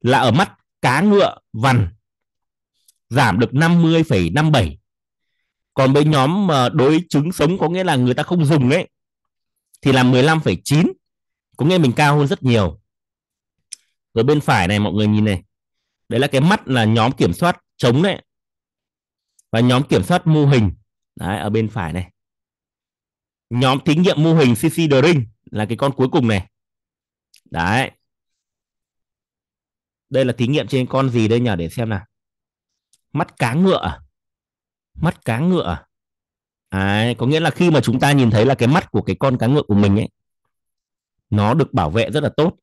là ở mắt cá ngựa vằn giảm được 50,57 còn với nhóm mà ờ, đối chứng sống có nghĩa là người ta không dùng ấy thì là 15,9 có nghĩa mình cao hơn rất nhiều rồi bên phải này mọi người nhìn này đấy là cái mắt là nhóm kiểm soát chống đấy và nhóm kiểm soát mô hình đấy ở bên phải này nhóm thí nghiệm mô hình CC Dring là cái con cuối cùng này đấy đây là thí nghiệm trên con gì đây nhỉ để xem nào mắt cá ngựa à? mắt cá ngựa à? đấy, có nghĩa là khi mà chúng ta nhìn thấy là cái mắt của cái con cá ngựa của mình ấy nó được bảo vệ rất là tốt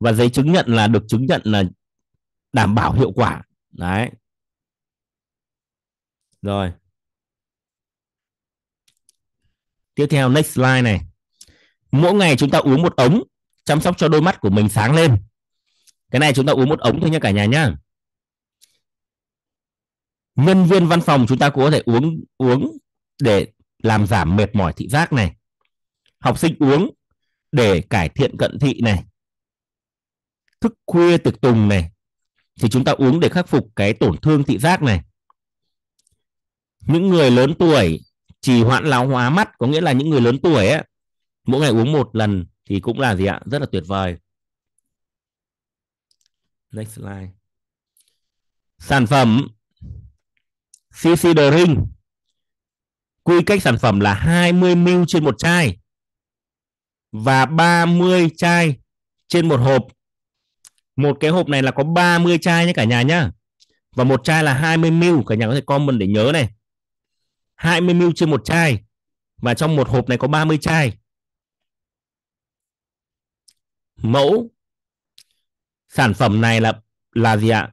và giấy chứng nhận là được chứng nhận là đảm bảo hiệu quả đấy rồi tiếp theo next slide này mỗi ngày chúng ta uống một ống chăm sóc cho đôi mắt của mình sáng lên cái này chúng ta uống một ống thôi nha cả nhà nhá nhân viên văn phòng chúng ta cũng có thể uống uống để làm giảm mệt mỏi thị giác này học sinh uống để cải thiện cận thị này thức khuya tiệc tùng này thì chúng ta uống để khắc phục cái tổn thương thị giác này những người lớn tuổi trì hoãn lão hóa mắt có nghĩa là những người lớn tuổi ấy, mỗi ngày uống một lần thì cũng là gì ạ rất là tuyệt vời next slide sản phẩm CC The Ring quy cách sản phẩm là 20 ml trên một chai và 30 chai trên một hộp một cái hộp này là có 30 chai nhé cả nhà nhá và một chai là 20 ml cả nhà có thể comment để nhớ này 20 ml trên một chai và trong một hộp này có 30 chai mẫu sản phẩm này là là gì ạ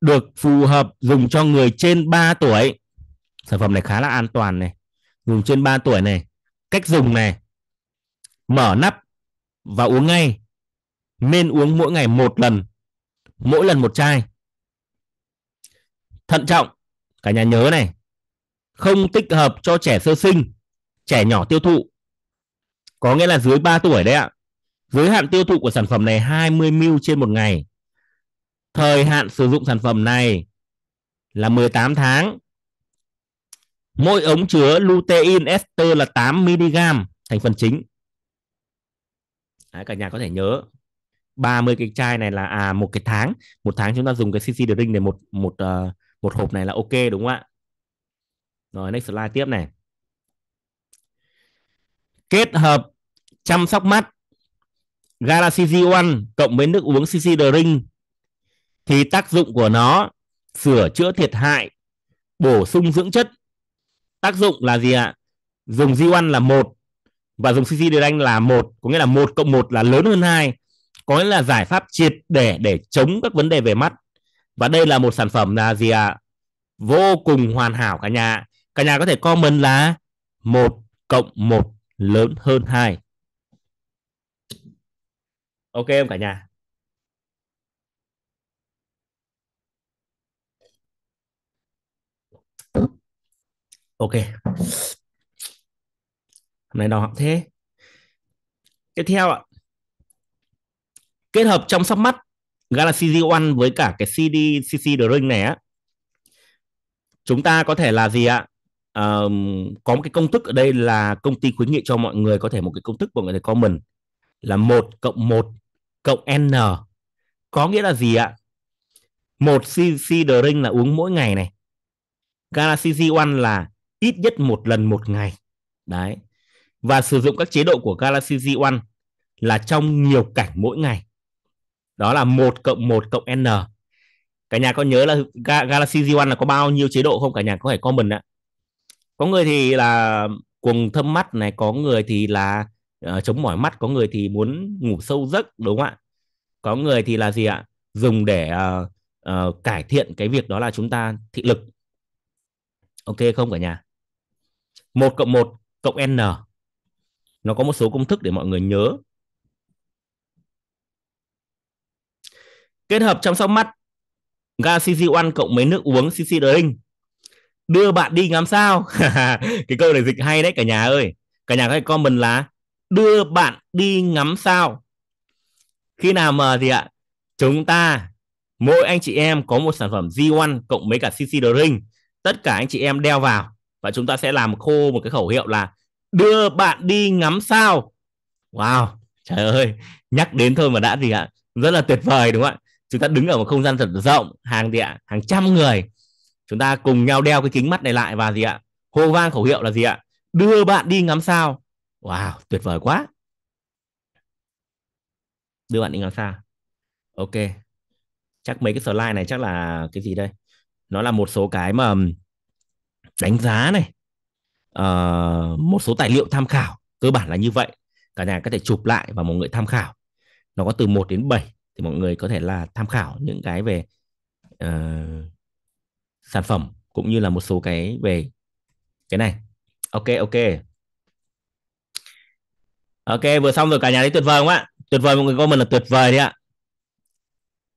được phù hợp dùng cho người trên 3 tuổi sản phẩm này khá là an toàn này dùng trên 3 tuổi này cách dùng này mở nắp và uống ngay nên uống mỗi ngày một lần, mỗi lần một chai. Thận trọng, cả nhà nhớ này, không tích hợp cho trẻ sơ sinh, trẻ nhỏ tiêu thụ. Có nghĩa là dưới 3 tuổi đấy ạ. Giới hạn tiêu thụ của sản phẩm này 20 ml trên một ngày. Thời hạn sử dụng sản phẩm này là 18 tháng. Mỗi ống chứa lutein ester là 8 mg thành phần chính. Đấy, cả nhà có thể nhớ 30 cái chai này là à một cái tháng một tháng chúng ta dùng cái cc drink để một một uh, một hộp này là ok đúng không ạ rồi next slide tiếp này kết hợp chăm sóc mắt Galaxy G1 cộng với nước uống CC Drink thì tác dụng của nó sửa chữa thiệt hại, bổ sung dưỡng chất. Tác dụng là gì ạ? Dùng G1 là một và dùng CC Drink là một, có nghĩa là một cộng một là lớn hơn hai có nghĩa là giải pháp triệt để để chống các vấn đề về mắt và đây là một sản phẩm là gì ạ à? vô cùng hoàn hảo cả nhà cả nhà có thể comment là một cộng một lớn hơn hai ok không cả nhà ok hôm nay đau họng thế tiếp theo ạ kết hợp trong sắp mắt Galaxy Z1 với cả cái CD CC Drink này á chúng ta có thể là gì ạ um, có một cái công thức ở đây là công ty khuyến nghị cho mọi người có thể một cái công thức mọi người có comment là 1 cộng 1 cộng N có nghĩa là gì ạ một CC drink là uống mỗi ngày này Galaxy Z1 là ít nhất một lần một ngày đấy và sử dụng các chế độ của Galaxy Z1 là trong nhiều cảnh mỗi ngày đó là 1 cộng 1 cộng n cả nhà có nhớ là Galaxy Z1 là có bao nhiêu chế độ không cả nhà có thể comment ạ có người thì là cuồng thâm mắt này có người thì là uh, chống mỏi mắt có người thì muốn ngủ sâu giấc đúng không ạ có người thì là gì ạ dùng để uh, uh, cải thiện cái việc đó là chúng ta thị lực ok không cả nhà 1 cộng 1 cộng n nó có một số công thức để mọi người nhớ kết hợp chăm sóc mắt ga CC1 cộng mấy nước uống CC Drink đưa bạn đi ngắm sao cái câu này dịch hay đấy cả nhà ơi cả nhà có thể comment là đưa bạn đi ngắm sao khi nào mà gì ạ chúng ta mỗi anh chị em có một sản phẩm G1 cộng mấy cả CC Drink tất cả anh chị em đeo vào và chúng ta sẽ làm khô một cái khẩu hiệu là đưa bạn đi ngắm sao wow trời ơi nhắc đến thôi mà đã gì ạ rất là tuyệt vời đúng không ạ chúng ta đứng ở một không gian thật rộng hàng gì ạ hàng trăm người chúng ta cùng nhau đeo cái kính mắt này lại và gì ạ hô vang khẩu hiệu là gì ạ đưa bạn đi ngắm sao wow tuyệt vời quá đưa bạn đi ngắm sao ok chắc mấy cái slide này chắc là cái gì đây nó là một số cái mà đánh giá này uh, một số tài liệu tham khảo cơ bản là như vậy cả nhà có thể chụp lại và mọi người tham khảo nó có từ 1 đến 7 thì mọi người có thể là tham khảo những cái về uh, sản phẩm cũng như là một số cái về cái này ok ok ok vừa xong rồi cả nhà thấy tuyệt vời không ạ tuyệt vời mọi người comment là tuyệt vời đấy ạ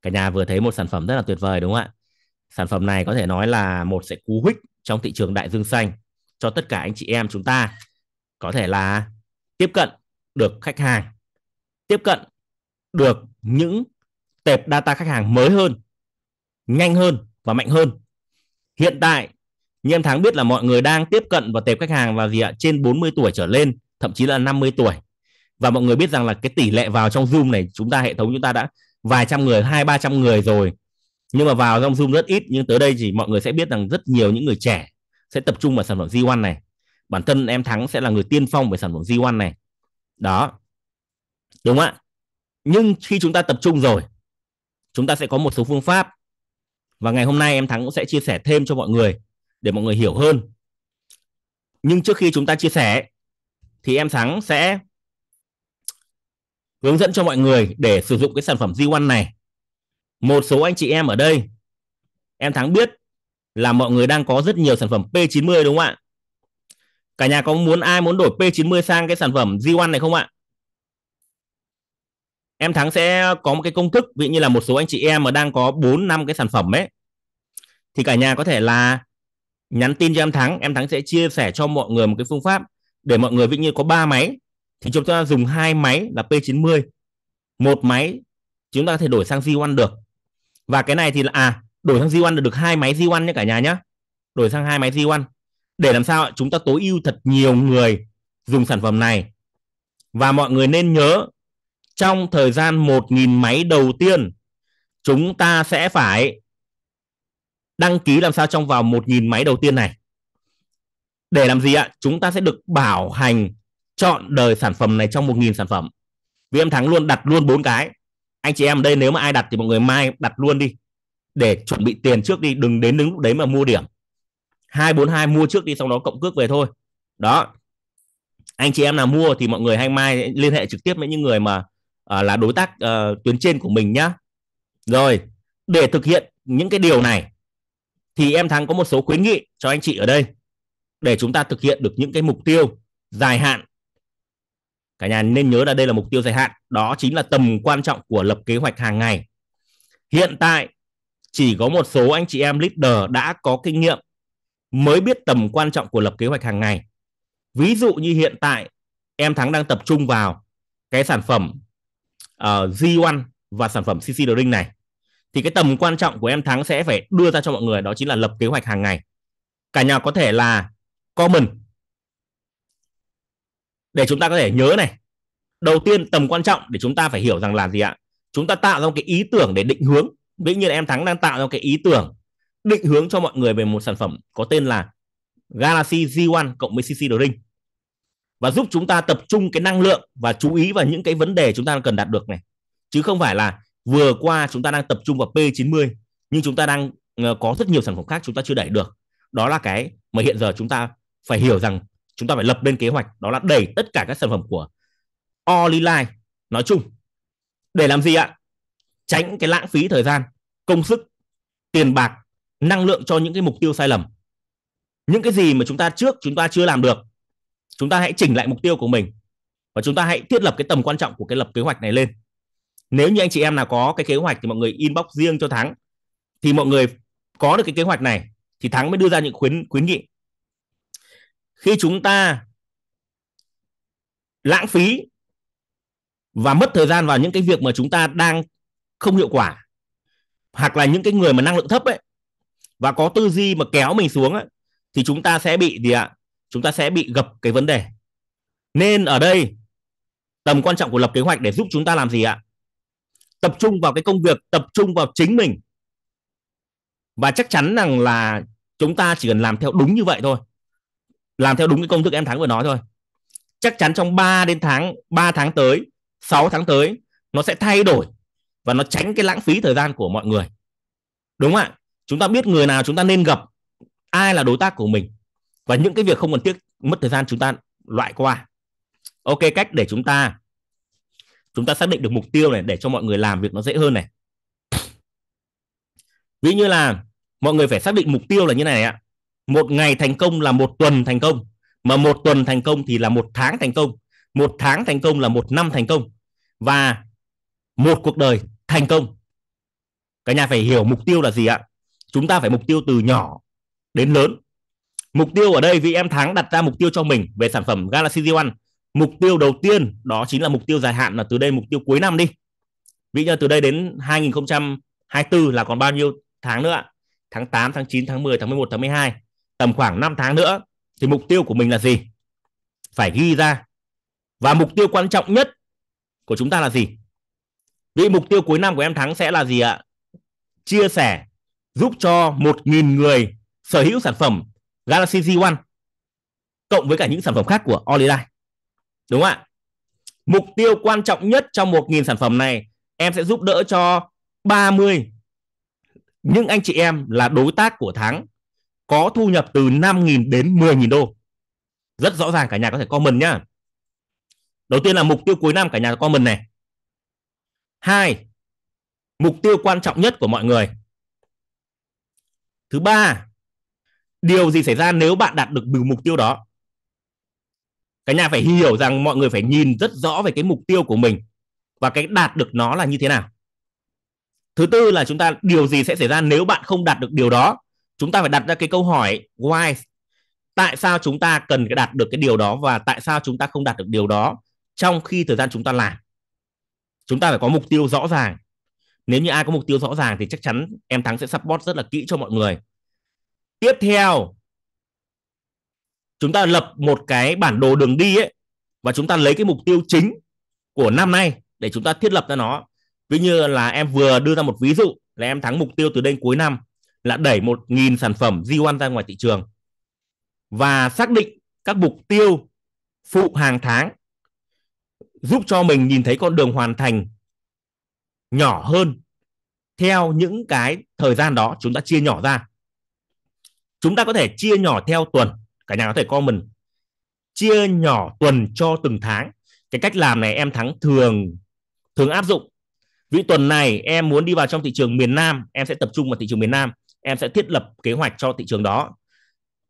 cả nhà vừa thấy một sản phẩm rất là tuyệt vời đúng không ạ sản phẩm này có thể nói là một sẽ cú hích trong thị trường đại dương xanh cho tất cả anh chị em chúng ta có thể là tiếp cận được khách hàng tiếp cận được những tệp data khách hàng mới hơn, nhanh hơn và mạnh hơn. Hiện tại như em Thắng biết là mọi người đang tiếp cận vào tệp khách hàng là gì ạ? Trên 40 tuổi trở lên, thậm chí là 50 tuổi. Và mọi người biết rằng là cái tỷ lệ vào trong Zoom này chúng ta hệ thống chúng ta đã vài trăm người, hai ba trăm người rồi. Nhưng mà vào trong Zoom rất ít nhưng tới đây thì mọi người sẽ biết rằng rất nhiều những người trẻ sẽ tập trung vào sản phẩm z 1 này. Bản thân em Thắng sẽ là người tiên phong về sản phẩm z 1 này. Đó. Đúng không ạ? nhưng khi chúng ta tập trung rồi chúng ta sẽ có một số phương pháp và ngày hôm nay em thắng cũng sẽ chia sẻ thêm cho mọi người để mọi người hiểu hơn nhưng trước khi chúng ta chia sẻ thì em thắng sẽ hướng dẫn cho mọi người để sử dụng cái sản phẩm G1 này một số anh chị em ở đây em thắng biết là mọi người đang có rất nhiều sản phẩm P90 đúng không ạ cả nhà có muốn ai muốn đổi P90 sang cái sản phẩm G1 này không ạ em thắng sẽ có một cái công thức ví như là một số anh chị em mà đang có 4 năm cái sản phẩm ấy thì cả nhà có thể là nhắn tin cho em thắng em thắng sẽ chia sẻ cho mọi người một cái phương pháp để mọi người ví như có ba máy thì chúng ta dùng hai máy là P90 một máy chúng ta có thể đổi sang Z1 được và cái này thì là à đổi sang Z1 được hai máy Z1 nhé cả nhà nhé đổi sang hai máy Z1 để làm sao chúng ta tối ưu thật nhiều người dùng sản phẩm này và mọi người nên nhớ trong thời gian 1.000 máy đầu tiên chúng ta sẽ phải đăng ký làm sao trong vào 1.000 máy đầu tiên này. Để làm gì ạ? Chúng ta sẽ được bảo hành chọn đời sản phẩm này trong 1.000 sản phẩm. Vì em Thắng luôn đặt luôn bốn cái. Anh chị em đây nếu mà ai đặt thì mọi người mai đặt luôn đi. Để chuẩn bị tiền trước đi. Đừng đến đến lúc đấy mà mua điểm. 242 mua trước đi xong đó cộng cước về thôi. Đó. Anh chị em nào mua thì mọi người hay mai liên hệ trực tiếp với những người mà À, là đối tác à, tuyến trên của mình nhá rồi để thực hiện những cái điều này thì em thắng có một số khuyến nghị cho anh chị ở đây để chúng ta thực hiện được những cái mục tiêu dài hạn cả nhà nên nhớ là đây là mục tiêu dài hạn đó chính là tầm quan trọng của lập kế hoạch hàng ngày hiện tại chỉ có một số anh chị em leader đã có kinh nghiệm mới biết tầm quan trọng của lập kế hoạch hàng ngày ví dụ như hiện tại em thắng đang tập trung vào cái sản phẩm uh, z 1 và sản phẩm CC Drink này thì cái tầm quan trọng của em thắng sẽ phải đưa ra cho mọi người đó chính là lập kế hoạch hàng ngày cả nhà có thể là comment để chúng ta có thể nhớ này đầu tiên tầm quan trọng để chúng ta phải hiểu rằng là gì ạ chúng ta tạo ra một cái ý tưởng để định hướng ví như là em thắng đang tạo ra một cái ý tưởng định hướng cho mọi người về một sản phẩm có tên là Galaxy Z1 cộng với CC Drink và giúp chúng ta tập trung cái năng lượng và chú ý vào những cái vấn đề chúng ta cần đạt được này chứ không phải là vừa qua chúng ta đang tập trung vào P90 nhưng chúng ta đang ờ, có rất nhiều sản phẩm khác chúng ta chưa đẩy được đó là cái mà hiện giờ chúng ta phải hiểu rằng chúng ta phải lập lên kế hoạch đó là đẩy tất cả các sản phẩm của Oliline nói chung để làm gì ạ tránh cái lãng phí thời gian công sức tiền bạc năng lượng cho những cái mục tiêu sai lầm những cái gì mà chúng ta trước chúng ta chưa làm được chúng ta hãy chỉnh lại mục tiêu của mình và chúng ta hãy thiết lập cái tầm quan trọng của cái lập kế hoạch này lên nếu như anh chị em nào có cái kế hoạch thì mọi người inbox riêng cho thắng thì mọi người có được cái kế hoạch này thì thắng mới đưa ra những khuyến khuyến nghị khi chúng ta lãng phí và mất thời gian vào những cái việc mà chúng ta đang không hiệu quả hoặc là những cái người mà năng lượng thấp ấy và có tư duy mà kéo mình xuống ấy, thì chúng ta sẽ bị gì ạ à, chúng ta sẽ bị gặp cái vấn đề nên ở đây tầm quan trọng của lập kế hoạch để giúp chúng ta làm gì ạ tập trung vào cái công việc tập trung vào chính mình và chắc chắn rằng là chúng ta chỉ cần làm theo đúng như vậy thôi làm theo đúng cái công thức em thắng vừa nói thôi chắc chắn trong 3 đến tháng 3 tháng tới 6 tháng tới nó sẽ thay đổi và nó tránh cái lãng phí thời gian của mọi người đúng không ạ chúng ta biết người nào chúng ta nên gặp ai là đối tác của mình và những cái việc không cần thiết mất thời gian chúng ta loại qua ok cách để chúng ta chúng ta xác định được mục tiêu này để cho mọi người làm việc nó dễ hơn này ví như là mọi người phải xác định mục tiêu là như này ạ một ngày thành công là một tuần thành công mà một tuần thành công thì là một tháng thành công một tháng thành công là một năm thành công và một cuộc đời thành công cả nhà phải hiểu mục tiêu là gì ạ chúng ta phải mục tiêu từ nhỏ đến lớn mục tiêu ở đây vì em thắng đặt ra mục tiêu cho mình về sản phẩm Galaxy Z1 mục tiêu đầu tiên đó chính là mục tiêu dài hạn là từ đây mục tiêu cuối năm đi ví như từ đây đến 2024 là còn bao nhiêu tháng nữa tháng 8 tháng 9 tháng 10 tháng 11 tháng 12 tầm khoảng 5 tháng nữa thì mục tiêu của mình là gì phải ghi ra và mục tiêu quan trọng nhất của chúng ta là gì vì mục tiêu cuối năm của em thắng sẽ là gì ạ chia sẻ giúp cho 1.000 người sở hữu sản phẩm Galaxy Z1 cộng với cả những sản phẩm khác của Olive đúng không ạ mục tiêu quan trọng nhất trong 1.000 sản phẩm này em sẽ giúp đỡ cho 30 những anh chị em là đối tác của tháng có thu nhập từ 5.000 đến 10.000 đô rất rõ ràng cả nhà có thể comment nhá đầu tiên là mục tiêu cuối năm cả nhà comment này hai mục tiêu quan trọng nhất của mọi người thứ ba điều gì xảy ra nếu bạn đạt được mục tiêu đó cái nhà phải hiểu rằng mọi người phải nhìn rất rõ về cái mục tiêu của mình và cái đạt được nó là như thế nào thứ tư là chúng ta điều gì sẽ xảy ra nếu bạn không đạt được điều đó chúng ta phải đặt ra cái câu hỏi why tại sao chúng ta cần đạt được cái điều đó và tại sao chúng ta không đạt được điều đó trong khi thời gian chúng ta làm chúng ta phải có mục tiêu rõ ràng nếu như ai có mục tiêu rõ ràng thì chắc chắn em thắng sẽ support rất là kỹ cho mọi người tiếp theo chúng ta lập một cái bản đồ đường đi ấy và chúng ta lấy cái mục tiêu chính của năm nay để chúng ta thiết lập ra nó ví như là em vừa đưa ra một ví dụ là em thắng mục tiêu từ đây cuối năm là đẩy 1.000 sản phẩm G1 ra ngoài thị trường và xác định các mục tiêu phụ hàng tháng giúp cho mình nhìn thấy con đường hoàn thành nhỏ hơn theo những cái thời gian đó chúng ta chia nhỏ ra chúng ta có thể chia nhỏ theo tuần cả nhà có thể comment chia nhỏ tuần cho từng tháng cái cách làm này em thắng thường thường áp dụng vị tuần này em muốn đi vào trong thị trường miền Nam em sẽ tập trung vào thị trường miền Nam em sẽ thiết lập kế hoạch cho thị trường đó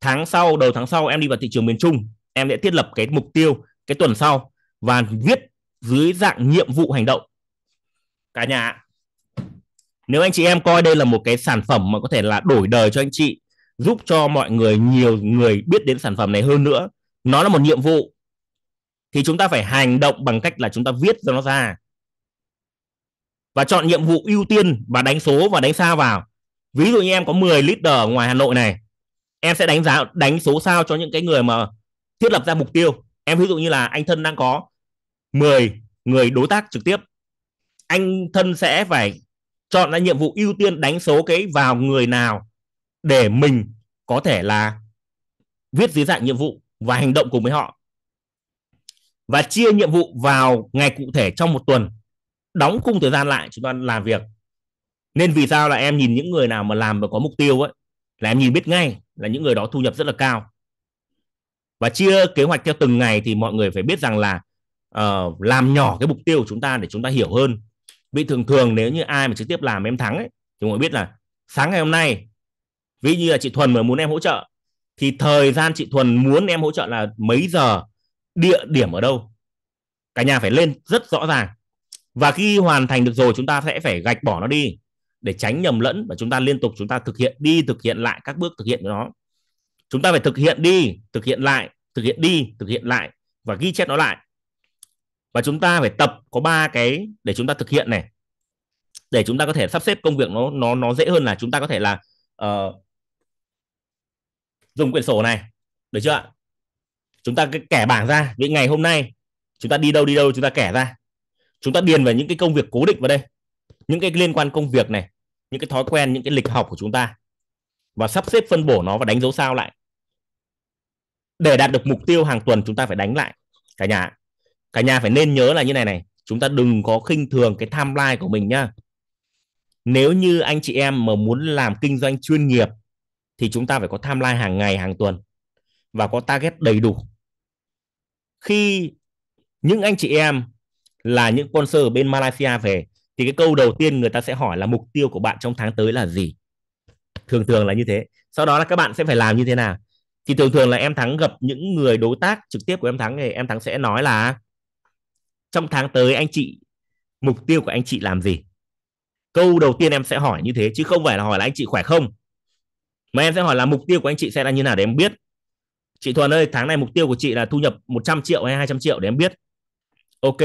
tháng sau đầu tháng sau em đi vào thị trường miền Trung em sẽ thiết lập cái mục tiêu cái tuần sau và viết dưới dạng nhiệm vụ hành động cả nhà nếu anh chị em coi đây là một cái sản phẩm mà có thể là đổi đời cho anh chị giúp cho mọi người nhiều người biết đến sản phẩm này hơn nữa nó là một nhiệm vụ thì chúng ta phải hành động bằng cách là chúng ta viết cho nó ra và chọn nhiệm vụ ưu tiên và đánh số và đánh sao vào ví dụ như em có 10 leader ngoài Hà Nội này em sẽ đánh giá đánh số sao cho những cái người mà thiết lập ra mục tiêu em ví dụ như là anh thân đang có 10 người đối tác trực tiếp anh thân sẽ phải chọn ra nhiệm vụ ưu tiên đánh số cái vào người nào để mình có thể là viết dưới dạng nhiệm vụ và hành động cùng với họ và chia nhiệm vụ vào ngày cụ thể trong một tuần đóng khung thời gian lại chúng ta làm việc nên vì sao là em nhìn những người nào mà làm mà có mục tiêu ấy là em nhìn biết ngay là những người đó thu nhập rất là cao và chia kế hoạch theo từng ngày thì mọi người phải biết rằng là uh, làm nhỏ cái mục tiêu của chúng ta để chúng ta hiểu hơn vì thường thường nếu như ai mà trực tiếp làm em thắng ấy thì mọi người biết là sáng ngày hôm nay ví như là chị thuần mà muốn em hỗ trợ thì thời gian chị thuần muốn em hỗ trợ là mấy giờ địa điểm ở đâu cả nhà phải lên rất rõ ràng và khi hoàn thành được rồi chúng ta sẽ phải gạch bỏ nó đi để tránh nhầm lẫn và chúng ta liên tục chúng ta thực hiện đi thực hiện lại các bước thực hiện của nó chúng ta phải thực hiện đi thực hiện lại thực hiện đi thực hiện lại và ghi chép nó lại và chúng ta phải tập có ba cái để chúng ta thực hiện này để chúng ta có thể sắp xếp công việc nó nó nó dễ hơn là chúng ta có thể là uh, dùng quyển sổ này được chưa ạ chúng ta kẻ bảng ra những ngày hôm nay chúng ta đi đâu đi đâu chúng ta kẻ ra chúng ta điền vào những cái công việc cố định vào đây những cái liên quan công việc này những cái thói quen những cái lịch học của chúng ta và sắp xếp phân bổ nó và đánh dấu sao lại để đạt được mục tiêu hàng tuần chúng ta phải đánh lại cả nhà cả nhà phải nên nhớ là như này này chúng ta đừng có khinh thường cái timeline của mình nhá nếu như anh chị em mà muốn làm kinh doanh chuyên nghiệp thì chúng ta phải có timeline hàng ngày hàng tuần và có target đầy đủ khi những anh chị em là những sponsor ở bên Malaysia về thì cái câu đầu tiên người ta sẽ hỏi là mục tiêu của bạn trong tháng tới là gì thường thường là như thế sau đó là các bạn sẽ phải làm như thế nào thì thường thường là em thắng gặp những người đối tác trực tiếp của em thắng thì em thắng sẽ nói là trong tháng tới anh chị mục tiêu của anh chị làm gì câu đầu tiên em sẽ hỏi như thế chứ không phải là hỏi là anh chị khỏe không mà em sẽ hỏi là mục tiêu của anh chị sẽ là như nào để em biết chị Thuần ơi tháng này mục tiêu của chị là thu nhập 100 triệu hay 200 triệu để em biết ok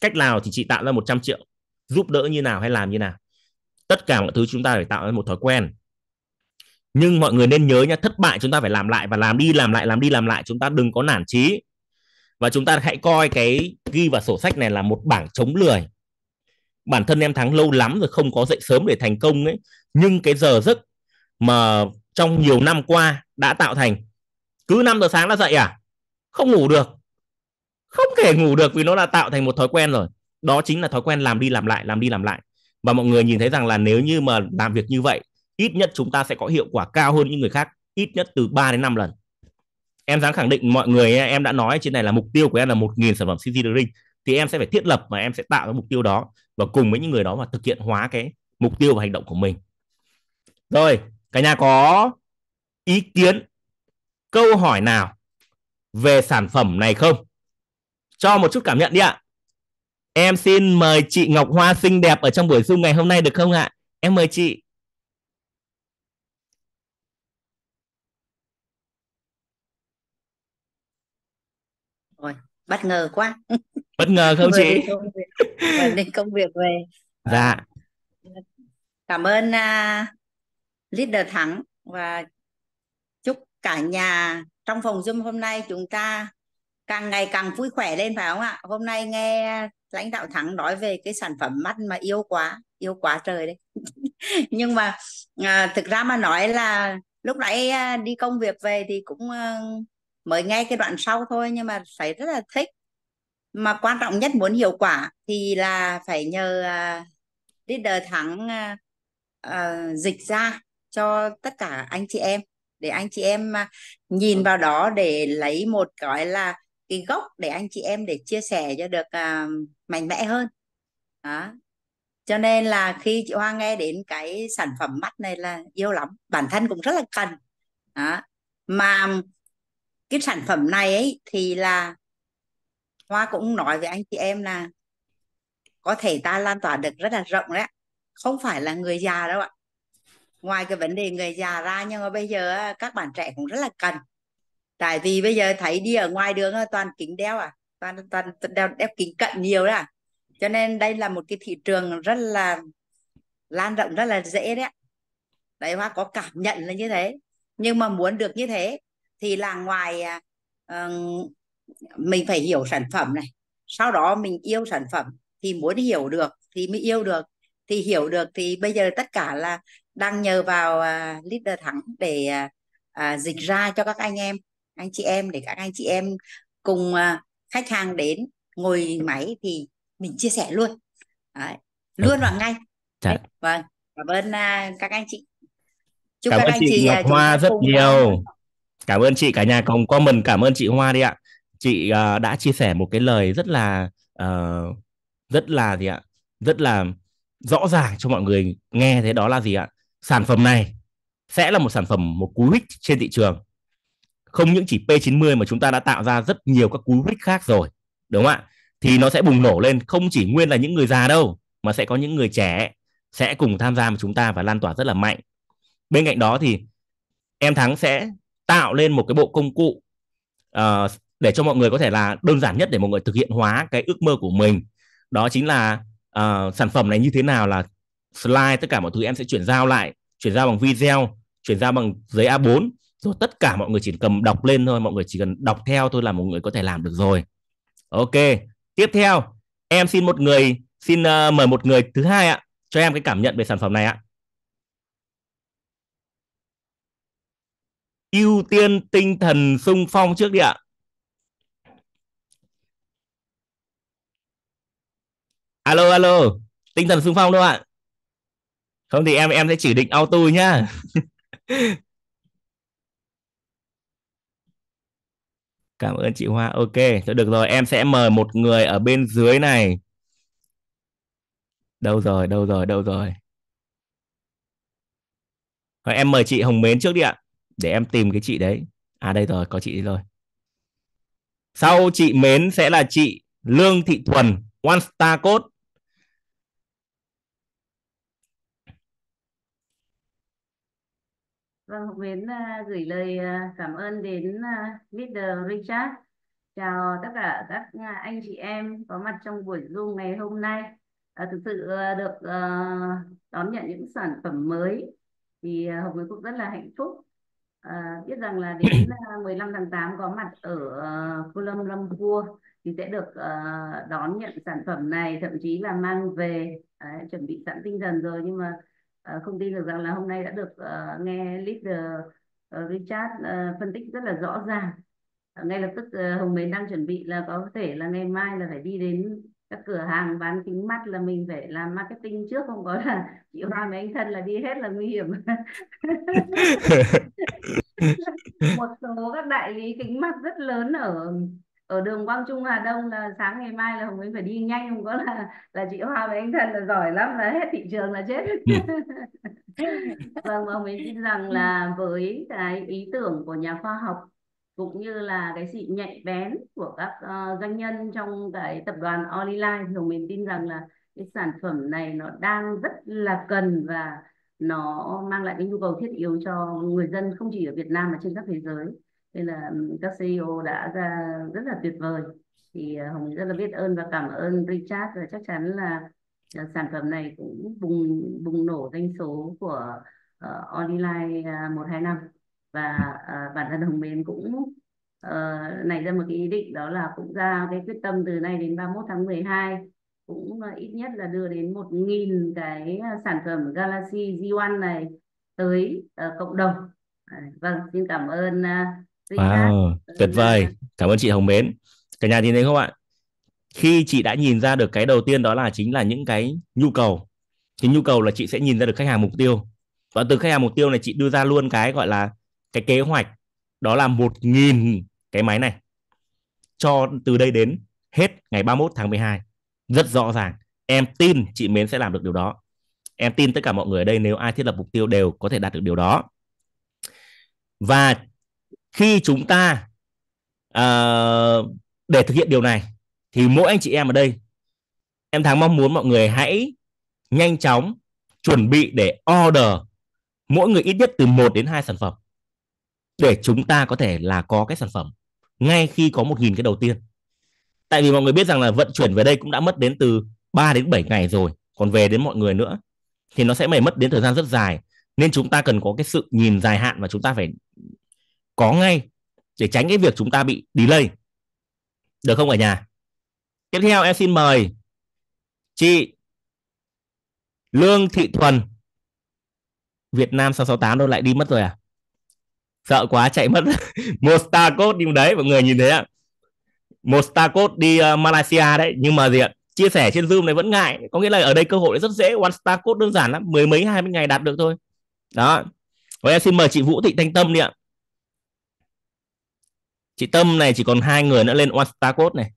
cách nào thì chị tạo ra 100 triệu giúp đỡ như nào hay làm như nào tất cả mọi thứ chúng ta phải tạo ra một thói quen nhưng mọi người nên nhớ nhá thất bại chúng ta phải làm lại và làm đi làm lại làm đi làm lại chúng ta đừng có nản trí và chúng ta hãy coi cái ghi vào sổ sách này là một bảng chống lười bản thân em thắng lâu lắm rồi không có dậy sớm để thành công ấy nhưng cái giờ giấc mà trong nhiều năm qua đã tạo thành cứ 5 giờ sáng là dậy à không ngủ được không thể ngủ được vì nó đã tạo thành một thói quen rồi đó chính là thói quen làm đi làm lại làm đi làm lại và mọi người nhìn thấy rằng là nếu như mà làm việc như vậy ít nhất chúng ta sẽ có hiệu quả cao hơn những người khác ít nhất từ 3 đến 5 lần em dám khẳng định mọi người em đã nói trên này là mục tiêu của em là 1.000 sản phẩm CG The thì em sẽ phải thiết lập và em sẽ tạo cái mục tiêu đó và cùng với những người đó mà thực hiện hóa cái mục tiêu và hành động của mình rồi cả nhà có ý kiến câu hỏi nào về sản phẩm này không cho một chút cảm nhận đi ạ em xin mời chị Ngọc Hoa xinh đẹp ở trong buổi zoom ngày hôm nay được không ạ em mời chị bất ngờ quá bất ngờ không chị đi công việc, đến công việc về dạ cảm ơn à, leader thắng và chúc cả nhà trong phòng Zoom hôm nay chúng ta càng ngày càng vui khỏe lên phải không ạ? Hôm nay nghe lãnh đạo Thắng nói về cái sản phẩm mắt mà yêu quá, yêu quá trời đấy. Nhưng mà à, thực ra mà nói là lúc nãy à, đi công việc về thì cũng à, mới nghe cái đoạn sau thôi nhưng mà phải rất là thích. Mà quan trọng nhất muốn hiệu quả thì là phải nhờ à, leader Thắng à, à, dịch ra cho tất cả anh chị em để anh chị em à, nhìn ừ. vào đó để lấy một gọi là cái gốc để anh chị em để chia sẻ cho được uh, mạnh mẽ hơn đó. cho nên là khi chị Hoa nghe đến cái sản phẩm mắt này là yêu lắm bản thân cũng rất là cần đó. mà cái sản phẩm này ấy thì là Hoa cũng nói với anh chị em là có thể ta lan tỏa được rất là rộng đấy không phải là người già đâu ạ ngoài cái vấn đề người già ra nhưng mà bây giờ các bạn trẻ cũng rất là cần tại vì bây giờ thấy đi ở ngoài đường toàn kính đeo à toàn toàn, đeo, đeo kính cận nhiều đó à. cho nên đây là một cái thị trường rất là lan rộng rất là dễ đấy đấy hoa có cảm nhận là như thế nhưng mà muốn được như thế thì là ngoài uh, mình phải hiểu sản phẩm này sau đó mình yêu sản phẩm thì muốn hiểu được thì mới yêu được thì hiểu được thì bây giờ tất cả là đang nhờ vào uh, leader thắng để uh, dịch ra cho các anh em anh chị em để các anh chị em cùng uh, khách hàng đến ngồi máy thì mình chia sẻ luôn Đấy. luôn và ngay dạ. vâng cảm ơn uh, các anh chị chúc cảm các anh chị Ngọc Hoa rất nhiều cùng... cảm ơn chị cả nhà cùng comment cảm ơn chị Hoa đi ạ chị uh, đã chia sẻ một cái lời rất là uh, rất là gì ạ rất là rõ ràng cho mọi người nghe thế đó là gì ạ sản phẩm này sẽ là một sản phẩm một cú hích trên thị trường không những chỉ P90 mà chúng ta đã tạo ra rất nhiều các cú hích khác rồi đúng không ạ thì nó sẽ bùng nổ lên không chỉ nguyên là những người già đâu mà sẽ có những người trẻ sẽ cùng tham gia với chúng ta và lan tỏa rất là mạnh bên cạnh đó thì em thắng sẽ tạo lên một cái bộ công cụ uh, để cho mọi người có thể là đơn giản nhất để mọi người thực hiện hóa cái ước mơ của mình đó chính là uh, sản phẩm này như thế nào là slide tất cả mọi thứ em sẽ chuyển giao lại chuyển giao bằng video chuyển giao bằng giấy A4 rồi tất cả mọi người chỉ cầm đọc lên thôi mọi người chỉ cần đọc theo thôi là mọi người có thể làm được rồi ok tiếp theo em xin một người xin uh, mời một người thứ hai ạ cho em cái cảm nhận về sản phẩm này ạ ưu tiên tinh thần sung phong trước đi ạ alo alo tinh thần sung phong đâu ạ không thì em em sẽ chỉ định auto nhá cảm ơn chị Hoa ok thôi được rồi em sẽ mời một người ở bên dưới này đâu rồi đâu rồi đâu rồi rồi em mời chị Hồng Mến trước đi ạ để em tìm cái chị đấy à đây rồi có chị rồi sau chị Mến sẽ là chị Lương Thị Thuần One Star Code Vâng, Học Nguyễn uh, à, gửi lời uh, cảm ơn đến uh, leader Richard. Chào tất cả các anh chị em có mặt trong buổi Zoom ngày hôm nay. À, thực sự được đón nhận những sản phẩm mới thì Học Nguyễn cũng rất là hạnh phúc. À, biết rằng là đến 15 tháng 8 có mặt ở Kuala Lumpur thì sẽ được đón nhận sản phẩm này thậm chí là mang về à, chuẩn bị sẵn tinh thần rồi nhưng mà À, không tin được rằng là hôm nay đã được uh, nghe leader uh, Richard uh, phân tích rất là rõ ràng uh, ngay lập tức uh, Hồng Mến đang chuẩn bị là có thể là ngày mai là phải đi đến các cửa hàng bán kính mắt là mình phải làm marketing trước không có là chị Hoa với anh thân là đi hết là nguy hiểm một số các đại lý kính mắt rất lớn ở ở đường Quang Trung Hà Đông là sáng ngày mai là Hồng Minh phải đi nhanh không có là là chị Hoa với anh thần là giỏi lắm là hết thị trường là chết ừ. vâng Hồng Minh tin rằng là với cái ý tưởng của nhà khoa học cũng như là cái sự nhạy bén của các uh, doanh nhân trong cái tập đoàn Oliline Hồng Minh tin rằng là cái sản phẩm này nó đang rất là cần và nó mang lại cái nhu cầu thiết yếu cho người dân không chỉ ở Việt Nam mà trên khắp thế giới nên là ừ, các CEO đã ra rất là tuyệt vời thì à, Hồng rất là biết ơn và cảm ơn Richard và chắc chắn là à, sản phẩm này cũng bùng bùng nổ doanh số của uh, ờ, online à, hai năm và uh, bản thân Hồng Mến cũng uh, nảy ra một cái ý định đó là cũng ra cái quyết tâm từ nay đến 31 tháng 12 cũng ít nhất là đưa đến 1.000 cái sản phẩm Galaxy Z1 này tới uh, cộng đồng. À, vâng, xin cảm ơn uh, Wow, tuyệt ừ, vời. Cảm ơn chị Hồng Mến. Cả nhà nhìn thấy không ạ? Khi chị đã nhìn ra được cái đầu tiên đó là chính là những cái nhu cầu. Cái nhu cầu là chị sẽ nhìn ra được khách hàng mục tiêu. Và từ khách hàng mục tiêu này chị đưa ra luôn cái gọi là cái kế hoạch đó là 1.000 cái máy này cho từ đây đến hết ngày 31 tháng 12. Rất rõ ràng. Em tin chị Mến sẽ làm được điều đó. Em tin tất cả mọi người ở đây nếu ai thiết lập mục tiêu đều có thể đạt được điều đó. Và khi chúng ta uh, để thực hiện điều này thì mỗi anh chị em ở đây em thắng mong muốn mọi người hãy nhanh chóng chuẩn bị để order mỗi người ít nhất từ 1 đến 2 sản phẩm để chúng ta có thể là có cái sản phẩm ngay khi có 1.000 cái đầu tiên. Tại vì mọi người biết rằng là vận chuyển về đây cũng đã mất đến từ 3 đến 7 ngày rồi, còn về đến mọi người nữa thì nó sẽ phải mất đến thời gian rất dài nên chúng ta cần có cái sự nhìn dài hạn và chúng ta phải có ngay để tránh cái việc chúng ta bị delay được không ở nhà tiếp theo em xin mời chị Lương Thị Thuần Việt Nam 668 đâu lại đi mất rồi à sợ quá chạy mất một star code đi đấy mọi người nhìn thấy ạ một star code đi uh, Malaysia đấy nhưng mà gì ạ chia sẻ trên Zoom này vẫn ngại có nghĩa là ở đây cơ hội rất dễ one star code đơn giản lắm mười mấy hai mươi ngày đạt được thôi đó Và em xin mời chị Vũ Thị Thanh Tâm đi ạ chị Tâm này chỉ còn hai người nữa lên One Star Code này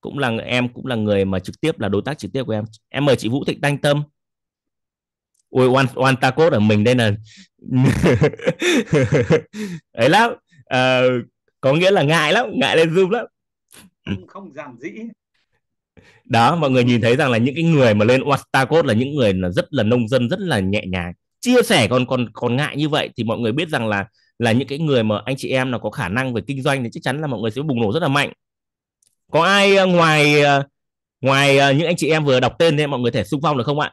cũng là em cũng là người mà trực tiếp là đối tác trực tiếp của em em mời chị Vũ Thịnh Thanh Tâm ui One One Star Code ở mình đây là ấy lắm à, có nghĩa là ngại lắm ngại lên zoom lắm không giảm dĩ đó mọi người nhìn thấy rằng là những cái người mà lên One Star Code là những người là rất là nông dân rất là nhẹ nhàng chia sẻ còn còn còn ngại như vậy thì mọi người biết rằng là là những cái người mà anh chị em nào có khả năng về kinh doanh thì chắc chắn là mọi người sẽ bùng nổ rất là mạnh có ai ờ, ngoài ờ, ngoài ờ, những anh chị em vừa đọc tên thì mọi người thể xung phong được không ạ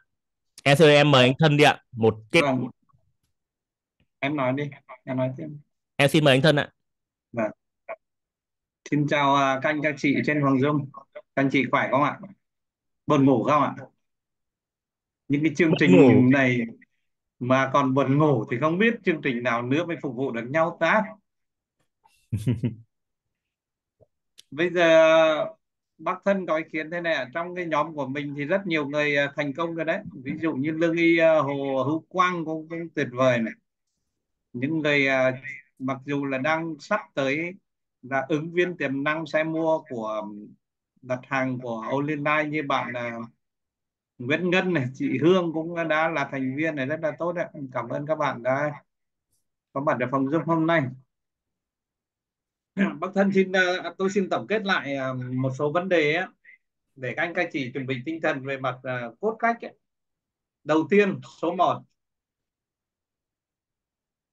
em sẽ em mời anh thân đi ạ một cái vâng. em nói đi em nói tiếp em xin mời anh thân ạ vâng. xin chào à, các anh các chị trên hoàng dung các anh chị khỏe không ạ buồn ngủ không ạ những cái chương trình này mà còn buồn ngủ thì không biết chương trình nào nữa mới phục vụ được nhau ta bây giờ bác thân có ý kiến thế này trong cái nhóm của mình thì rất nhiều người à, thành công rồi đấy ví dụ như lương y à, hồ hữu quang cũng, cũng tuyệt vời này những người à, mặc dù là đang sắp tới là ứng viên tiềm năng sẽ mua của đặt hàng của online như bạn Nguyễn Ngân này chị Hương cũng đã là thành viên này rất là tốt đấy cảm ơn các bạn đã có mặt ở phòng Zoom hôm nay bác thân xin à, tôi xin tổng kết lại à, một số vấn đề ấy, để các anh các chị chuẩn bị tinh thần về mặt à, cốt cách ấy. đầu tiên số 1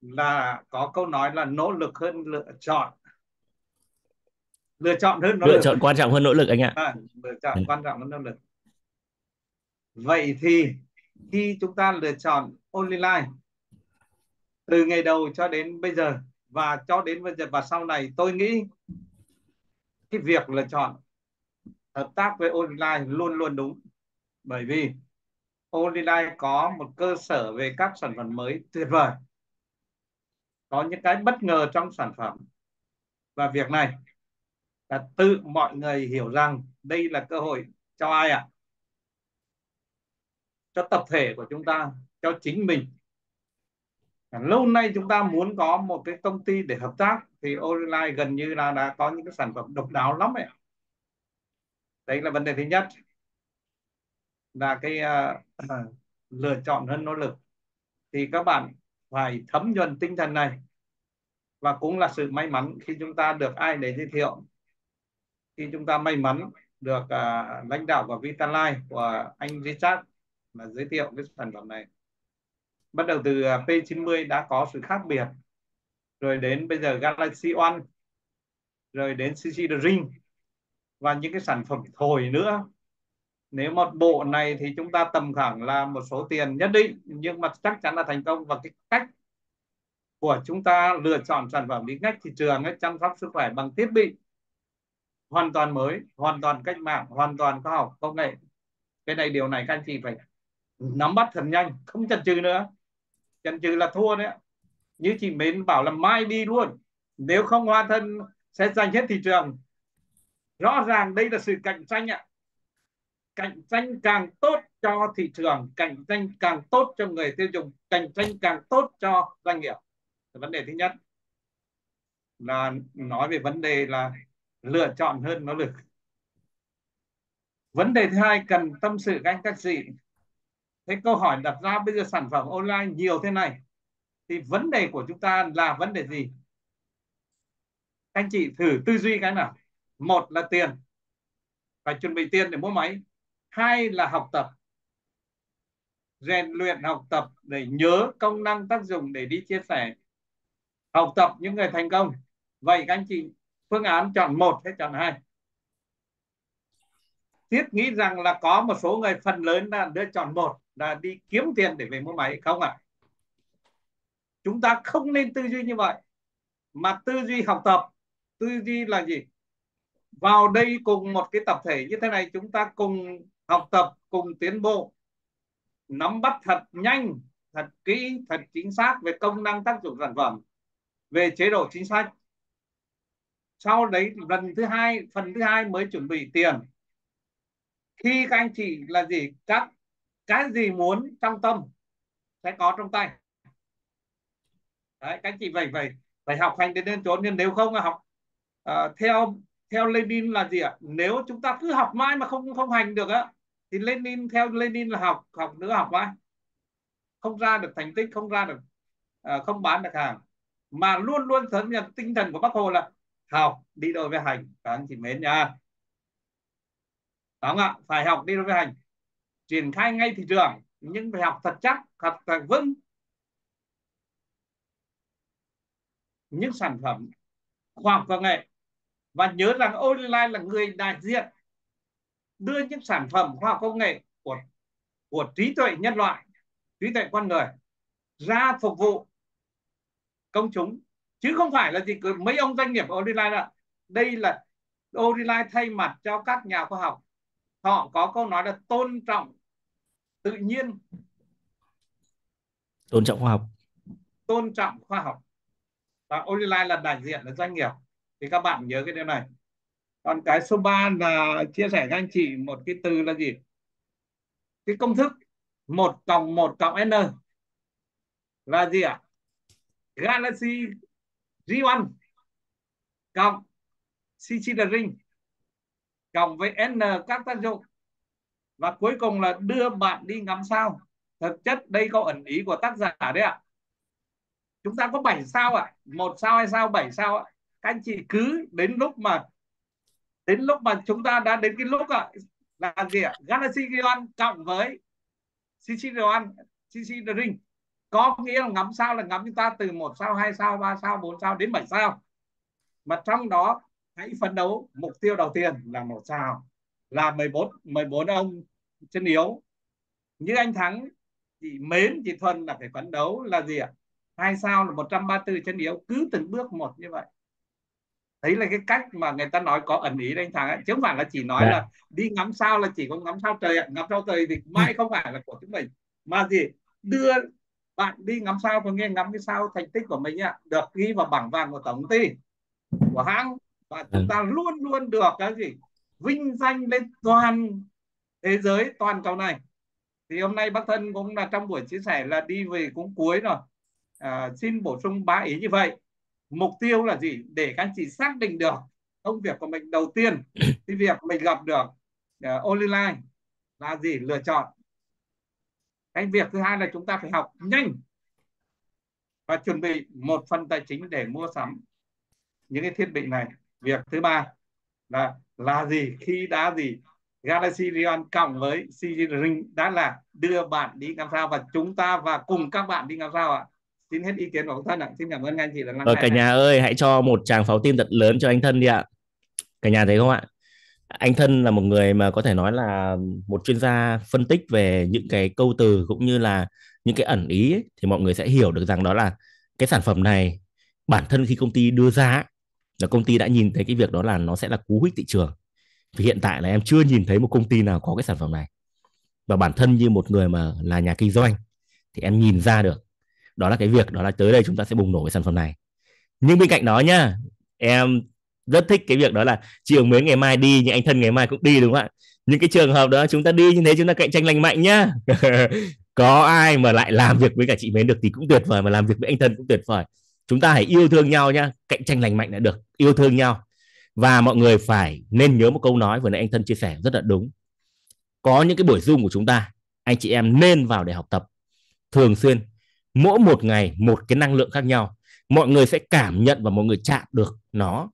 là có câu nói là nỗ lực hơn lựa chọn lựa chọn hơn nỗ lựa lực. chọn quan trọng hơn nỗ lực anh ạ à, lựa chọn quan trọng hơn nỗ lực vậy thì khi chúng ta lựa chọn online từ ngày đầu cho đến bây giờ và cho đến bây giờ và sau này tôi nghĩ cái việc lựa chọn hợp tác với online luôn luôn đúng bởi vì online có một cơ sở về các sản phẩm mới tuyệt vời có những cái bất ngờ trong sản phẩm và việc này là tự mọi người hiểu rằng đây là cơ hội cho ai ạ à? cho tập thể của chúng ta cho chính mình lâu nay chúng ta muốn có một cái công ty để hợp tác thì Oreline gần như là đã có những cái sản phẩm độc đáo lắm ấy. đấy là vấn đề thứ nhất là cái uh, lựa chọn hơn nỗ lực thì các bạn phải thấm nhuần tinh thần này và cũng là sự may mắn khi chúng ta được ai để giới thiệu khi chúng ta may mắn được uh, lãnh đạo của Vitalai của anh Richard mà giới thiệu cái sản phẩm này bắt đầu từ à, P90 đã có sự khác biệt rồi đến bây giờ Galaxy One rồi đến CC The và những cái sản phẩm thổi nữa nếu một bộ này thì chúng ta tầm khoảng là một số tiền nhất định nhưng mà chắc chắn là thành công và cái cách của chúng ta lựa chọn sản phẩm đi ngách thị trường ấy, chăm sóc sức khỏe bằng thiết bị hoàn toàn mới hoàn toàn cách mạng hoàn toàn khoa học công nghệ cái này điều này các anh chị phải nắm bắt thật nhanh không chần chừ nữa chần chừ là thua đấy như chị mến bảo là mai đi luôn nếu không hóa thân sẽ giành hết thị trường rõ ràng đây là sự cạnh tranh ạ cạnh tranh càng tốt cho thị trường cạnh tranh càng tốt cho người tiêu dùng cạnh tranh càng tốt cho doanh nghiệp vấn đề thứ nhất là nói về vấn đề là lựa chọn hơn nó được vấn đề thứ hai cần tâm sự các anh các chị thế câu hỏi đặt ra bây giờ sản phẩm online nhiều thế này thì vấn đề của chúng ta là vấn đề gì anh chị thử tư duy cái nào một là tiền phải chuẩn bị tiền để mua máy hai là học tập rèn luyện học tập để nhớ công năng tác dụng để đi chia sẻ học tập những người thành công vậy các anh chị phương án chọn một hay chọn hai thiết nghĩ rằng là có một số người phần lớn là đưa chọn một là đi kiếm tiền để về mua máy không ạ à? chúng ta không nên tư duy như vậy mà tư duy học tập tư duy là gì vào đây cùng một cái tập thể như thế này chúng ta cùng học tập cùng tiến bộ nắm bắt thật nhanh thật kỹ thật chính xác về công năng tác dụng sản phẩm về chế độ chính sách sau đấy lần thứ hai phần thứ hai mới chuẩn bị tiền khi các anh chị là gì các cái gì muốn trong tâm sẽ có trong tay đấy các chị vậy vậy phải học hành đến nên chốn nhưng nếu không học uh, theo theo Lenin là gì ạ nếu chúng ta cứ học mãi mà không không hành được á thì Lenin theo Lenin là học học nữa học mãi không ra được thành tích không ra được uh, không bán được hàng mà luôn luôn thấm nhận tinh thần của bác hồ là học đi đôi với hành các anh chị mến nha đúng không ạ phải học đi đôi với hành triển khai ngay thị trường nhưng phải học thật chắc thật, thật vững những sản phẩm khoa học công nghệ và nhớ rằng online là người đại diện đưa những sản phẩm khoa học công nghệ của của trí tuệ nhân loại trí tuệ con người ra phục vụ công chúng chứ không phải là gì mấy ông doanh nghiệp online là đây là online thay mặt cho các nhà khoa học họ có câu nói là tôn trọng tự nhiên tôn trọng khoa học tôn trọng khoa học và Oliline là đại diện là doanh nghiệp thì các bạn nhớ cái điều này còn cái số 3 là chia sẻ với anh chị một cái từ là gì cái công thức 1 cộng 1 cộng n là gì ạ Galaxy G1 cộng CC The Ring cộng với n các tác dụng và cuối cùng là đưa bạn đi ngắm sao thực chất đây có ẩn ý của tác giả đấy ạ chúng ta có 7 sao ạ một sao hai sao bảy sao ạ các anh chị cứ đến lúc mà đến lúc mà chúng ta đã đến cái lúc ạ là gì ạ Galaxy Gion cộng với CC Gion CC The có nghĩa là ngắm sao là ngắm chúng ta từ một sao hai sao ba sao bốn sao đến bảy sao mà trong đó hãy phấn đấu mục tiêu đầu tiên là một sao là 14 14 ông chân yếu như anh Thắng chị Mến chị Thuần là phải phấn đấu là gì ạ hai sao là 134 chân yếu cứ từng bước một như vậy thấy là cái cách mà người ta nói có ẩn ý đấy anh Thắng ấy. chứ không phải là chỉ nói Đã. Dạ. là đi ngắm sao là chỉ có ngắm sao trời ạ ngắm sao trời thì ừ. mãi không phải là của chúng mình mà gì đưa bạn đi ngắm sao và nghe ngắm cái sao thành tích của mình ạ được ghi vào bảng vàng của tổng ty của hãng và ừ. chúng ta luôn luôn được cái gì vinh danh lên toàn thế giới toàn cầu này thì hôm nay bác thân cũng là trong buổi chia sẻ là đi về cũng cuối rồi à, xin bổ sung ba ý như vậy mục tiêu là gì để các anh chị xác định được công việc của mình đầu tiên cái việc mình gặp được uh, à, online là gì lựa chọn cái việc thứ hai là chúng ta phải học nhanh và chuẩn bị một phần tài chính để mua sắm những cái thiết bị này việc thứ ba là là gì khi đã gì Galaxy Rion cộng với Ring đã là đưa bạn đi làm sao và chúng ta và cùng các bạn đi làm sao ạ xin hết ý kiến của ông thân ạ xin cảm ơn anh chị đã ờ, cả nhà ơi hãy cho một tràng pháo tim thật lớn cho anh thân đi ạ cả nhà thấy không ạ anh thân là một người mà có thể nói là một chuyên gia phân tích về những cái câu từ cũng như là những cái ẩn ý ấy, thì mọi người sẽ hiểu được rằng đó là cái sản phẩm này bản thân khi công ty đưa ra là công ty đã nhìn thấy cái việc đó là nó sẽ là cú hích thị trường vì hiện tại là em chưa nhìn thấy một công ty nào có cái sản phẩm này và bản thân như một người mà là nhà kinh doanh thì em nhìn ra được đó là cái việc đó là tới đây chúng ta sẽ bùng nổ cái sản phẩm này nhưng bên cạnh đó nhá em rất thích cái việc đó là chiều mới ngày mai đi nhưng anh thân ngày mai cũng đi đúng không ạ những cái trường hợp đó chúng ta đi như thế chúng ta cạnh tranh lành mạnh nhá có ai mà lại làm việc với cả chị mến được thì cũng tuyệt vời mà làm việc với anh thân cũng tuyệt vời chúng ta hãy yêu thương nhau nhá cạnh tranh lành mạnh đã được yêu thương nhau và mọi người phải nên nhớ một câu nói vừa nãy anh thân chia sẻ rất là đúng có những cái buổi zoom của chúng ta anh chị em nên vào để học tập thường xuyên mỗi một ngày một cái năng lượng khác nhau mọi người sẽ cảm nhận và mọi người chạm được nó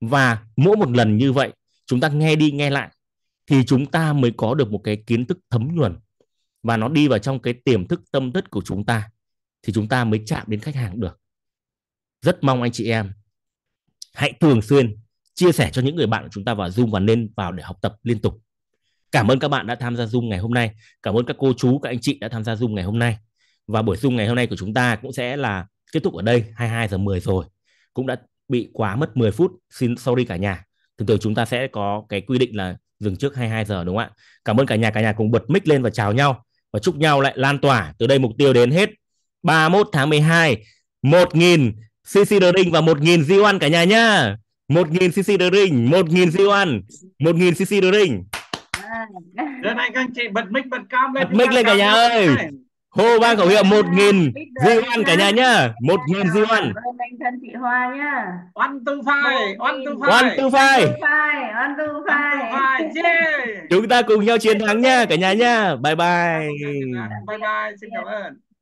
và mỗi một lần như vậy chúng ta nghe đi nghe lại thì chúng ta mới có được một cái kiến thức thấm nhuần và nó đi vào trong cái tiềm thức tâm thức của chúng ta thì chúng ta mới chạm đến khách hàng được rất mong anh chị em hãy thường xuyên chia sẻ cho những người bạn của chúng ta vào Zoom và nên vào để học tập liên tục. Cảm ơn các bạn đã tham gia Zoom ngày hôm nay. Cảm ơn các cô chú, các anh chị đã tham gia Zoom ngày hôm nay. Và buổi Zoom ngày hôm nay của chúng ta cũng sẽ là kết thúc ở đây 22 giờ 10 rồi. Cũng đã bị quá mất 10 phút. Xin sorry cả nhà. Thường thường chúng ta sẽ có cái quy định là dừng trước 22 giờ đúng không ạ? Cảm ơn cả nhà, cả nhà cùng bật mic lên và chào nhau và chúc nhau lại lan tỏa từ đây mục tiêu đến hết 31 tháng 12 1.000 CC The Ring và 1000 Z1 cả nhà nhá. 1000 CC The Ring, 1000 Z1, 1000 CC The Ring. Giờ này các anh chị bật mic bật cam lên. Bật mic lên cả nhà ơi. Hô vang khẩu hiệu 1000 Z1 cả nhà nhá. 1000 Z1. Vâng, anh thân chị Hoa nhá. One two five, one two five. One two five. One two five. Chúng ta cùng nhau chiến thắng nha cả nhà nhá. Bye bye. Bye bye, xin cảm ơn.